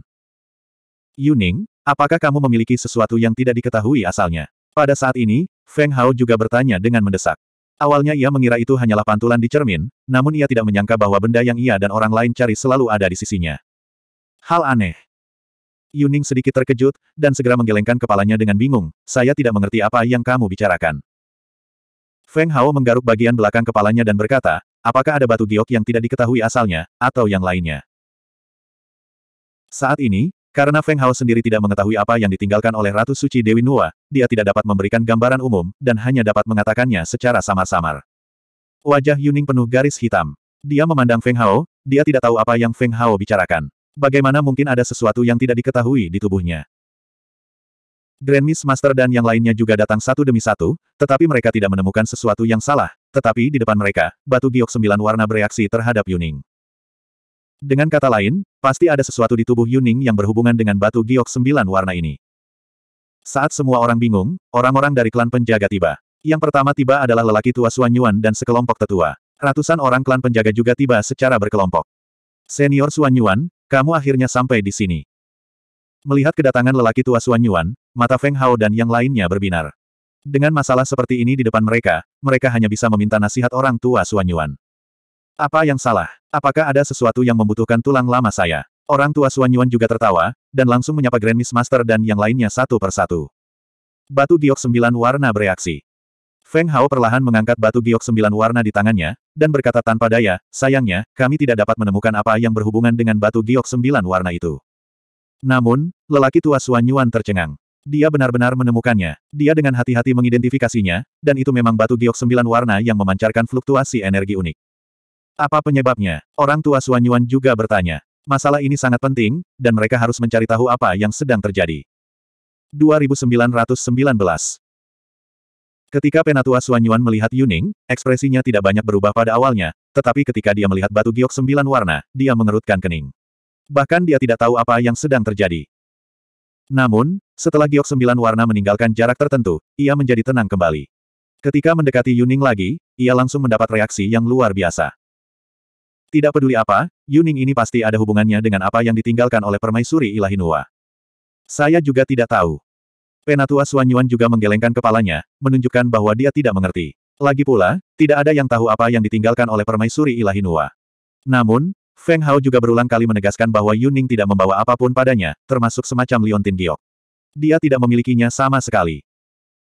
Yuning, Apakah kamu memiliki sesuatu yang tidak diketahui asalnya? Pada saat ini, Feng Hao juga bertanya dengan mendesak. Awalnya ia mengira itu hanyalah pantulan di cermin, namun ia tidak menyangka bahwa benda yang ia dan orang lain cari selalu ada di sisinya. Hal aneh. Yuning sedikit terkejut, dan segera menggelengkan kepalanya dengan bingung, saya tidak mengerti apa yang kamu bicarakan. Feng Hao menggaruk bagian belakang kepalanya dan berkata, apakah ada batu giok yang tidak diketahui asalnya, atau yang lainnya. Saat ini, karena Feng Hao sendiri tidak mengetahui apa yang ditinggalkan oleh Ratu Suci Dewi Nua, dia tidak dapat memberikan gambaran umum, dan hanya dapat mengatakannya secara samar-samar. Wajah Yuning penuh garis hitam. Dia memandang Feng Hao, dia tidak tahu apa yang Feng Hao bicarakan. Bagaimana mungkin ada sesuatu yang tidak diketahui di tubuhnya? Grand Miss Master dan yang lainnya juga datang satu demi satu, tetapi mereka tidak menemukan sesuatu yang salah, tetapi di depan mereka, batu giok sembilan warna bereaksi terhadap Yuning. Dengan kata lain, pasti ada sesuatu di tubuh Yuning yang berhubungan dengan batu giok sembilan warna ini. Saat semua orang bingung, orang-orang dari klan penjaga tiba. Yang pertama tiba adalah lelaki tua Suan Yuan dan sekelompok tetua. Ratusan orang klan penjaga juga tiba secara berkelompok. Senior Suan Yuan, kamu akhirnya sampai di sini. Melihat kedatangan lelaki tua Suan Yuan, mata Feng Hao dan yang lainnya berbinar. Dengan masalah seperti ini di depan mereka, mereka hanya bisa meminta nasihat orang tua Suan Yuan. Apa yang salah? Apakah ada sesuatu yang membutuhkan tulang lama saya? Orang tua Suanyuan juga tertawa, dan langsung menyapa Grand Miss Master dan yang lainnya satu persatu. Batu giok sembilan warna bereaksi. Feng Hao perlahan mengangkat batu giok sembilan warna di tangannya, dan berkata tanpa daya, sayangnya, kami tidak dapat menemukan apa yang berhubungan dengan batu giok sembilan warna itu. Namun, lelaki tua Suanyuan tercengang. Dia benar-benar menemukannya. Dia dengan hati-hati mengidentifikasinya, dan itu memang batu giok sembilan warna yang memancarkan fluktuasi energi unik. Apa penyebabnya? Orang tua Suan Yuan juga bertanya. Masalah ini sangat penting, dan mereka harus mencari tahu apa yang sedang terjadi. 2919 Ketika Penatua Suan Yuan melihat Yuning, ekspresinya tidak banyak berubah pada awalnya, tetapi ketika dia melihat batu giok sembilan warna, dia mengerutkan kening. Bahkan dia tidak tahu apa yang sedang terjadi. Namun, setelah giok sembilan warna meninggalkan jarak tertentu, ia menjadi tenang kembali. Ketika mendekati Yuning lagi, ia langsung mendapat reaksi yang luar biasa. Tidak peduli apa, Yuning ini pasti ada hubungannya dengan apa yang ditinggalkan oleh permaisuri Ilahinua. Saya juga tidak tahu. Penatua Suanyuan juga menggelengkan kepalanya, menunjukkan bahwa dia tidak mengerti. Lagi pula, tidak ada yang tahu apa yang ditinggalkan oleh permaisuri Ilahinua. Namun, Feng Hao juga berulang kali menegaskan bahwa Yuning tidak membawa apapun padanya, termasuk semacam liontin giok. Dia tidak memilikinya sama sekali.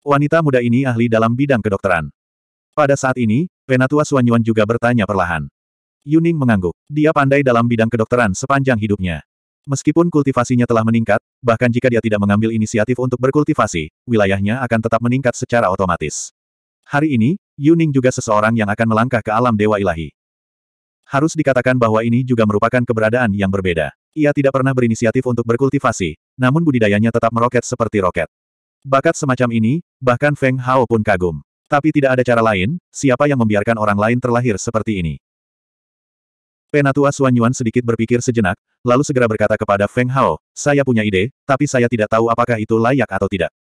Wanita muda ini ahli dalam bidang kedokteran. Pada saat ini, Penatua Suanyuan juga bertanya perlahan. Yuning mengangguk. Dia pandai dalam bidang kedokteran sepanjang hidupnya. Meskipun kultivasinya telah meningkat, bahkan jika dia tidak mengambil inisiatif untuk berkultivasi, wilayahnya akan tetap meningkat secara otomatis. Hari ini, Yuning juga seseorang yang akan melangkah ke alam dewa ilahi. Harus dikatakan bahwa ini juga merupakan keberadaan yang berbeda. Ia tidak pernah berinisiatif untuk berkultivasi, namun budidayanya tetap meroket seperti roket. Bakat semacam ini, bahkan Feng Hao pun kagum. Tapi tidak ada cara lain, siapa yang membiarkan orang lain terlahir seperti ini. Penatua Xuan Yuan sedikit berpikir sejenak, lalu segera berkata kepada Feng Hao, saya punya ide, tapi saya tidak tahu apakah itu layak atau tidak.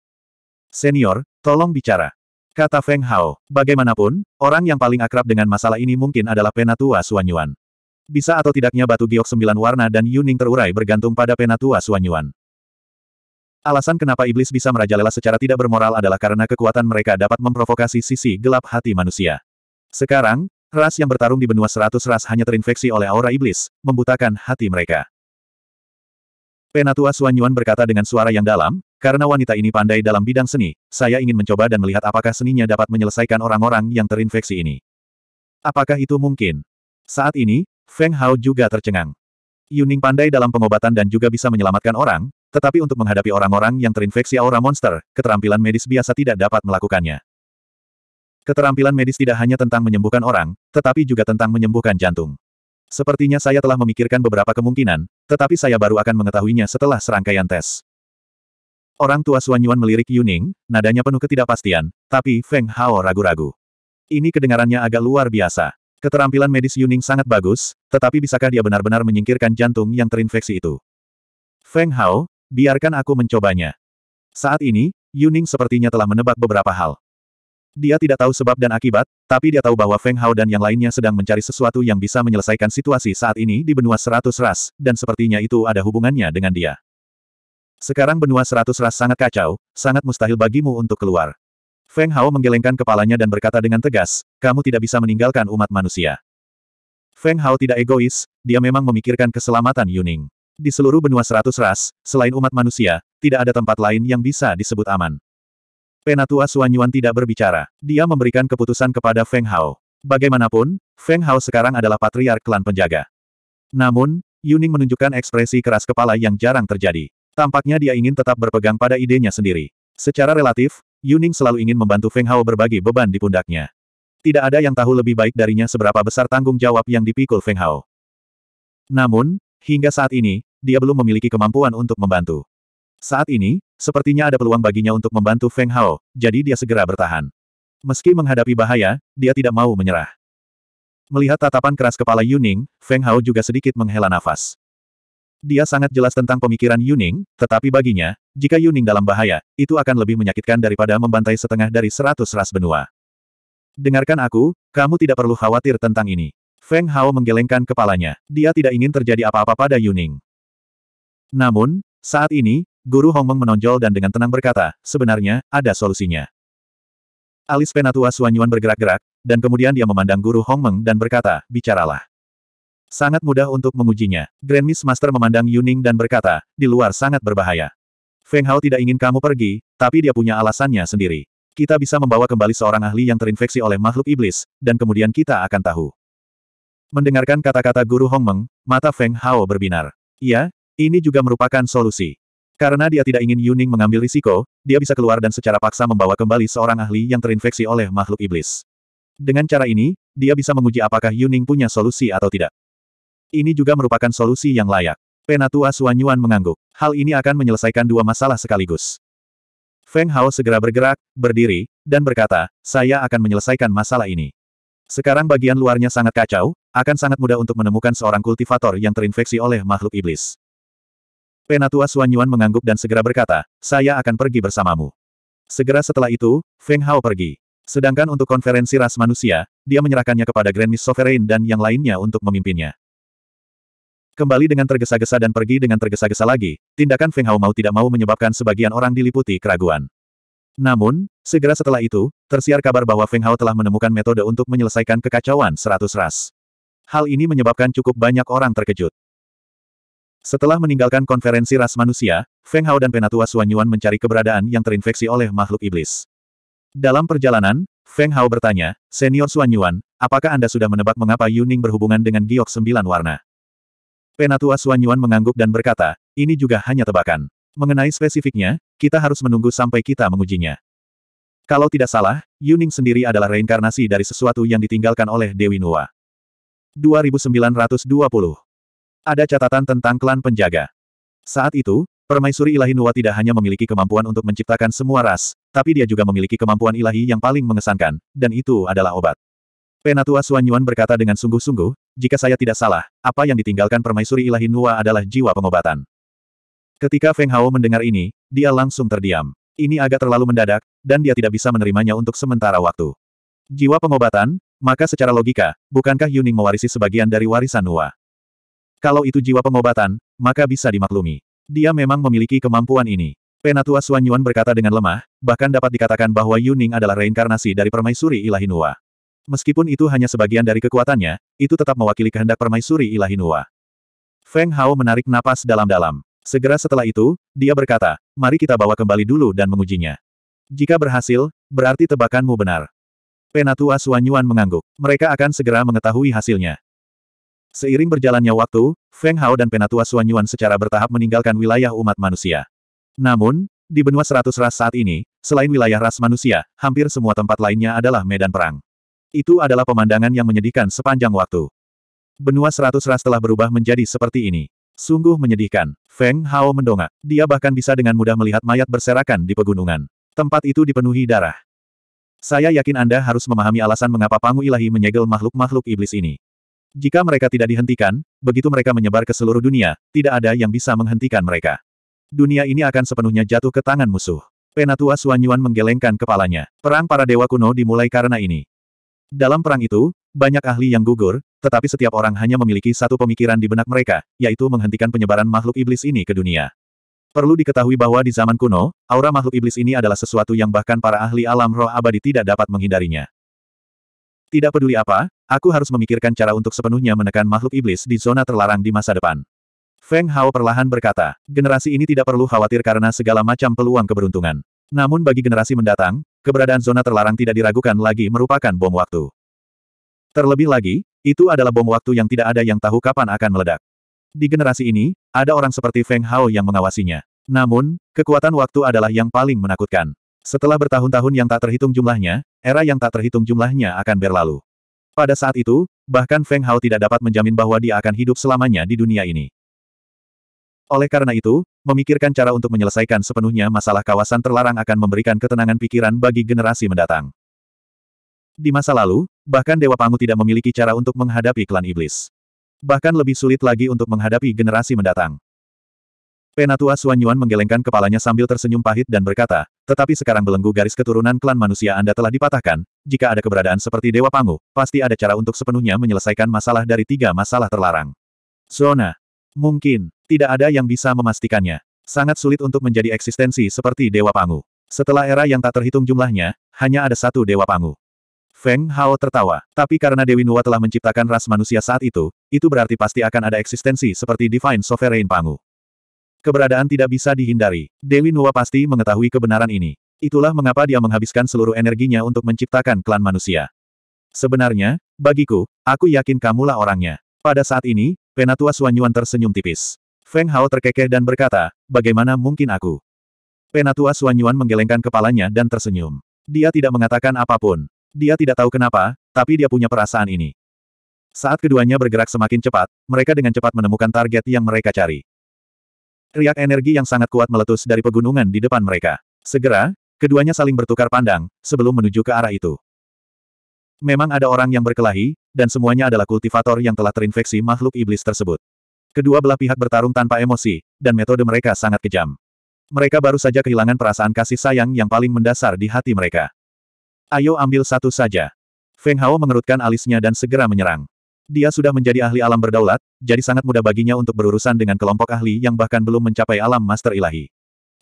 Senior, tolong bicara. Kata Feng Hao, bagaimanapun, orang yang paling akrab dengan masalah ini mungkin adalah Penatua Xuan Yuan. Bisa atau tidaknya batu giok sembilan warna dan Yuning terurai bergantung pada Penatua Xuan Yuan. Alasan kenapa iblis bisa merajalela secara tidak bermoral adalah karena kekuatan mereka dapat memprovokasi sisi gelap hati manusia. Sekarang, Ras yang bertarung di benua seratus ras hanya terinfeksi oleh aura iblis, membutakan hati mereka. Penatua Suanyuan berkata dengan suara yang dalam, karena wanita ini pandai dalam bidang seni, saya ingin mencoba dan melihat apakah seninya dapat menyelesaikan orang-orang yang terinfeksi ini. Apakah itu mungkin? Saat ini, Feng Hao juga tercengang. Yuning pandai dalam pengobatan dan juga bisa menyelamatkan orang, tetapi untuk menghadapi orang-orang yang terinfeksi aura monster, keterampilan medis biasa tidak dapat melakukannya. Keterampilan medis tidak hanya tentang menyembuhkan orang, tetapi juga tentang menyembuhkan jantung. Sepertinya saya telah memikirkan beberapa kemungkinan, tetapi saya baru akan mengetahuinya setelah serangkaian tes. Orang tua Suan Yuan melirik Yuning, nadanya penuh ketidakpastian, tapi Feng Hao ragu-ragu. Ini kedengarannya agak luar biasa. Keterampilan medis Yuning sangat bagus, tetapi bisakah dia benar-benar menyingkirkan jantung yang terinfeksi itu? Feng Hao, biarkan aku mencobanya. Saat ini, Yuning sepertinya telah menebak beberapa hal. Dia tidak tahu sebab dan akibat, tapi dia tahu bahwa Feng Hao dan yang lainnya sedang mencari sesuatu yang bisa menyelesaikan situasi saat ini di benua seratus ras, dan sepertinya itu ada hubungannya dengan dia. Sekarang benua seratus ras sangat kacau, sangat mustahil bagimu untuk keluar. Feng Hao menggelengkan kepalanya dan berkata dengan tegas, kamu tidak bisa meninggalkan umat manusia. Feng Hao tidak egois, dia memang memikirkan keselamatan Yuning. Di seluruh benua seratus ras, selain umat manusia, tidak ada tempat lain yang bisa disebut aman. Penatua Xuan Yuan tidak berbicara. Dia memberikan keputusan kepada Feng Hao. Bagaimanapun, Feng Hao sekarang adalah patriark klan penjaga. Namun, Yuning menunjukkan ekspresi keras kepala yang jarang terjadi. Tampaknya dia ingin tetap berpegang pada idenya sendiri. Secara relatif, Yuning selalu ingin membantu Feng Hao berbagi beban di pundaknya. Tidak ada yang tahu lebih baik darinya seberapa besar tanggung jawab yang dipikul Feng Hao. Namun, hingga saat ini, dia belum memiliki kemampuan untuk membantu. Saat ini, Sepertinya ada peluang baginya untuk membantu Feng Hao, jadi dia segera bertahan. Meski menghadapi bahaya, dia tidak mau menyerah. Melihat tatapan keras kepala Yuning, Feng Hao juga sedikit menghela nafas. Dia sangat jelas tentang pemikiran Yuning, tetapi baginya, jika Yuning dalam bahaya, itu akan lebih menyakitkan daripada membantai setengah dari seratus ras benua. Dengarkan aku, kamu tidak perlu khawatir tentang ini. Feng Hao menggelengkan kepalanya. Dia tidak ingin terjadi apa-apa pada Yuning. Namun, saat ini, Guru Hongmeng menonjol dan dengan tenang berkata, sebenarnya, ada solusinya. Alis penatua Suanyuan bergerak-gerak, dan kemudian dia memandang guru Hongmeng dan berkata, bicaralah. Sangat mudah untuk mengujinya. Grand Miss Master memandang Yuning dan berkata, di luar sangat berbahaya. Feng Hao tidak ingin kamu pergi, tapi dia punya alasannya sendiri. Kita bisa membawa kembali seorang ahli yang terinfeksi oleh makhluk iblis, dan kemudian kita akan tahu. Mendengarkan kata-kata guru Hongmeng, mata Feng Hao berbinar. Iya, ini juga merupakan solusi. Karena dia tidak ingin Yuning mengambil risiko, dia bisa keluar dan secara paksa membawa kembali seorang ahli yang terinfeksi oleh makhluk iblis. Dengan cara ini, dia bisa menguji apakah Yuning punya solusi atau tidak. Ini juga merupakan solusi yang layak. Penatua Suan Yuan mengangguk. Hal ini akan menyelesaikan dua masalah sekaligus. Feng Hao segera bergerak, berdiri, dan berkata, saya akan menyelesaikan masalah ini. Sekarang bagian luarnya sangat kacau, akan sangat mudah untuk menemukan seorang kultivator yang terinfeksi oleh makhluk iblis. Penatua Xuan Yuan mengangguk dan segera berkata, saya akan pergi bersamamu. Segera setelah itu, Feng Hao pergi. Sedangkan untuk konferensi ras manusia, dia menyerahkannya kepada Grand Miss Sovereign dan yang lainnya untuk memimpinnya. Kembali dengan tergesa-gesa dan pergi dengan tergesa-gesa lagi, tindakan Feng Hao mau tidak mau menyebabkan sebagian orang diliputi keraguan. Namun, segera setelah itu, tersiar kabar bahwa Feng Hao telah menemukan metode untuk menyelesaikan kekacauan seratus ras. Hal ini menyebabkan cukup banyak orang terkejut. Setelah meninggalkan konferensi ras manusia, Feng Hao dan Penatua Xuan Yuan mencari keberadaan yang terinfeksi oleh makhluk iblis. Dalam perjalanan, Feng Hao bertanya, Senior Xuan Yuan, apakah Anda sudah menebak mengapa Yuning berhubungan dengan giok sembilan warna? Penatua Xuan Yuan mengangguk dan berkata, ini juga hanya tebakan. Mengenai spesifiknya, kita harus menunggu sampai kita mengujinya. Kalau tidak salah, Yuning sendiri adalah reinkarnasi dari sesuatu yang ditinggalkan oleh Dewi Nua. 2920 ada catatan tentang klan penjaga. Saat itu, Permaisuri Ilahi Nuwa tidak hanya memiliki kemampuan untuk menciptakan semua ras, tapi dia juga memiliki kemampuan ilahi yang paling mengesankan, dan itu adalah obat. Penatua Suanyuan berkata dengan sungguh-sungguh, jika saya tidak salah, apa yang ditinggalkan Permaisuri Ilahi Nuwa adalah jiwa pengobatan. Ketika Feng Hao mendengar ini, dia langsung terdiam. Ini agak terlalu mendadak, dan dia tidak bisa menerimanya untuk sementara waktu. Jiwa pengobatan, maka secara logika, bukankah Yuning mewarisi sebagian dari warisan Nuwa? Kalau itu jiwa pengobatan, maka bisa dimaklumi. Dia memang memiliki kemampuan ini. Penatua Suanyuan Yuan berkata dengan lemah, bahkan dapat dikatakan bahwa Yuning adalah reinkarnasi dari permaisuri Ilahinua. Meskipun itu hanya sebagian dari kekuatannya, itu tetap mewakili kehendak permaisuri Ilahinua. Feng Hao menarik napas dalam-dalam. Segera setelah itu, dia berkata, mari kita bawa kembali dulu dan mengujinya. Jika berhasil, berarti tebakanmu benar. Penatua Suanyuan Yuan mengangguk. Mereka akan segera mengetahui hasilnya. Seiring berjalannya waktu, Feng Hao dan Penatua Suanyuan secara bertahap meninggalkan wilayah umat manusia. Namun, di benua seratus ras saat ini, selain wilayah ras manusia, hampir semua tempat lainnya adalah medan perang. Itu adalah pemandangan yang menyedihkan sepanjang waktu. Benua seratus ras telah berubah menjadi seperti ini. Sungguh menyedihkan. Feng Hao mendongak. Dia bahkan bisa dengan mudah melihat mayat berserakan di pegunungan. Tempat itu dipenuhi darah. Saya yakin Anda harus memahami alasan mengapa Pangu Ilahi menyegel makhluk-makhluk iblis ini. Jika mereka tidak dihentikan, begitu mereka menyebar ke seluruh dunia, tidak ada yang bisa menghentikan mereka. Dunia ini akan sepenuhnya jatuh ke tangan musuh. Penatua Suanyuan menggelengkan kepalanya. Perang para dewa kuno dimulai karena ini. Dalam perang itu, banyak ahli yang gugur, tetapi setiap orang hanya memiliki satu pemikiran di benak mereka, yaitu menghentikan penyebaran makhluk iblis ini ke dunia. Perlu diketahui bahwa di zaman kuno, aura makhluk iblis ini adalah sesuatu yang bahkan para ahli alam roh abadi tidak dapat menghindarinya. Tidak peduli apa, aku harus memikirkan cara untuk sepenuhnya menekan makhluk iblis di zona terlarang di masa depan. Feng Hao perlahan berkata, generasi ini tidak perlu khawatir karena segala macam peluang keberuntungan. Namun bagi generasi mendatang, keberadaan zona terlarang tidak diragukan lagi merupakan bom waktu. Terlebih lagi, itu adalah bom waktu yang tidak ada yang tahu kapan akan meledak. Di generasi ini, ada orang seperti Feng Hao yang mengawasinya. Namun, kekuatan waktu adalah yang paling menakutkan. Setelah bertahun-tahun yang tak terhitung jumlahnya, era yang tak terhitung jumlahnya akan berlalu. Pada saat itu, bahkan Feng Hao tidak dapat menjamin bahwa dia akan hidup selamanya di dunia ini. Oleh karena itu, memikirkan cara untuk menyelesaikan sepenuhnya masalah kawasan terlarang akan memberikan ketenangan pikiran bagi generasi mendatang. Di masa lalu, bahkan Dewa Pangu tidak memiliki cara untuk menghadapi klan iblis. Bahkan lebih sulit lagi untuk menghadapi generasi mendatang. Penatua Xuan Yuan menggelengkan kepalanya sambil tersenyum pahit dan berkata, tetapi sekarang belenggu garis keturunan klan manusia Anda telah dipatahkan, jika ada keberadaan seperti Dewa Pangu, pasti ada cara untuk sepenuhnya menyelesaikan masalah dari tiga masalah terlarang. Zona. Mungkin, tidak ada yang bisa memastikannya. Sangat sulit untuk menjadi eksistensi seperti Dewa Pangu. Setelah era yang tak terhitung jumlahnya, hanya ada satu Dewa Pangu. Feng Hao tertawa, tapi karena Dewi Nuwa telah menciptakan ras manusia saat itu, itu berarti pasti akan ada eksistensi seperti Divine Sovereign Pangu. Keberadaan tidak bisa dihindari. Dewi Nuwa pasti mengetahui kebenaran ini. Itulah mengapa dia menghabiskan seluruh energinya untuk menciptakan klan manusia. Sebenarnya, bagiku, aku yakin kamulah orangnya. Pada saat ini, Penatua Suanyuan tersenyum tipis. Feng Hao terkekeh dan berkata, bagaimana mungkin aku? Penatua Suanyuan menggelengkan kepalanya dan tersenyum. Dia tidak mengatakan apapun. Dia tidak tahu kenapa, tapi dia punya perasaan ini. Saat keduanya bergerak semakin cepat, mereka dengan cepat menemukan target yang mereka cari. Riak energi yang sangat kuat meletus dari pegunungan di depan mereka. Segera, keduanya saling bertukar pandang, sebelum menuju ke arah itu. Memang ada orang yang berkelahi, dan semuanya adalah kultivator yang telah terinfeksi makhluk iblis tersebut. Kedua belah pihak bertarung tanpa emosi, dan metode mereka sangat kejam. Mereka baru saja kehilangan perasaan kasih sayang yang paling mendasar di hati mereka. Ayo ambil satu saja. Feng Hao mengerutkan alisnya dan segera menyerang. Dia sudah menjadi ahli alam berdaulat, jadi sangat mudah baginya untuk berurusan dengan kelompok ahli yang bahkan belum mencapai alam master ilahi.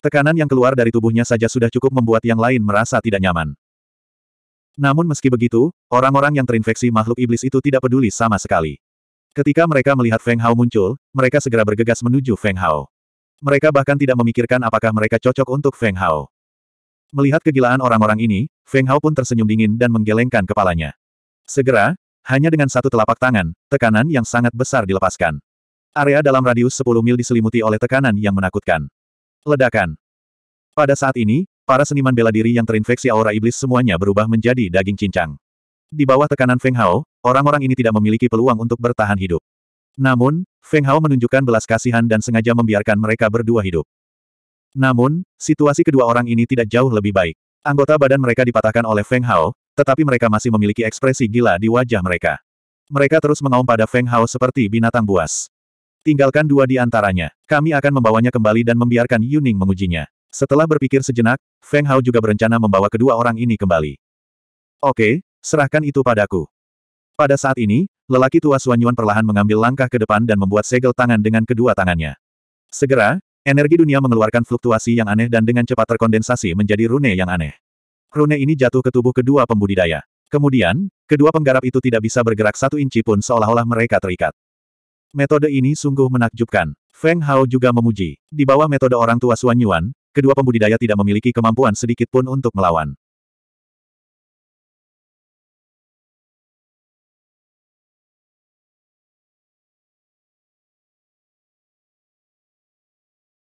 Tekanan yang keluar dari tubuhnya saja sudah cukup membuat yang lain merasa tidak nyaman. Namun meski begitu, orang-orang yang terinfeksi makhluk iblis itu tidak peduli sama sekali. Ketika mereka melihat Feng Hao muncul, mereka segera bergegas menuju Feng Hao. Mereka bahkan tidak memikirkan apakah mereka cocok untuk Feng Hao. Melihat kegilaan orang-orang ini, Feng Hao pun tersenyum dingin dan menggelengkan kepalanya. Segera, hanya dengan satu telapak tangan, tekanan yang sangat besar dilepaskan. Area dalam radius 10 mil diselimuti oleh tekanan yang menakutkan. Ledakan. Pada saat ini, para seniman bela diri yang terinfeksi aura iblis semuanya berubah menjadi daging cincang. Di bawah tekanan Feng Hao, orang-orang ini tidak memiliki peluang untuk bertahan hidup. Namun, Feng Hao menunjukkan belas kasihan dan sengaja membiarkan mereka berdua hidup. Namun, situasi kedua orang ini tidak jauh lebih baik. Anggota badan mereka dipatahkan oleh Feng Hao, tetapi mereka masih memiliki ekspresi gila di wajah mereka. Mereka terus mengaum pada Feng Hao seperti binatang buas. Tinggalkan dua di antaranya. Kami akan membawanya kembali dan membiarkan Yuning mengujinya. Setelah berpikir sejenak, Feng Hao juga berencana membawa kedua orang ini kembali. Oke, serahkan itu padaku. Pada saat ini, lelaki tua Suanyuan perlahan mengambil langkah ke depan dan membuat segel tangan dengan kedua tangannya. Segera, energi dunia mengeluarkan fluktuasi yang aneh dan dengan cepat terkondensasi menjadi rune yang aneh. Rune ini jatuh ke tubuh kedua pembudidaya. Kemudian, kedua penggarap itu tidak bisa bergerak satu inci pun seolah-olah mereka terikat. Metode ini sungguh menakjubkan. Feng Hao juga memuji. Di bawah metode orang tua Suan Yuan, kedua pembudidaya tidak memiliki kemampuan sedikit pun untuk melawan.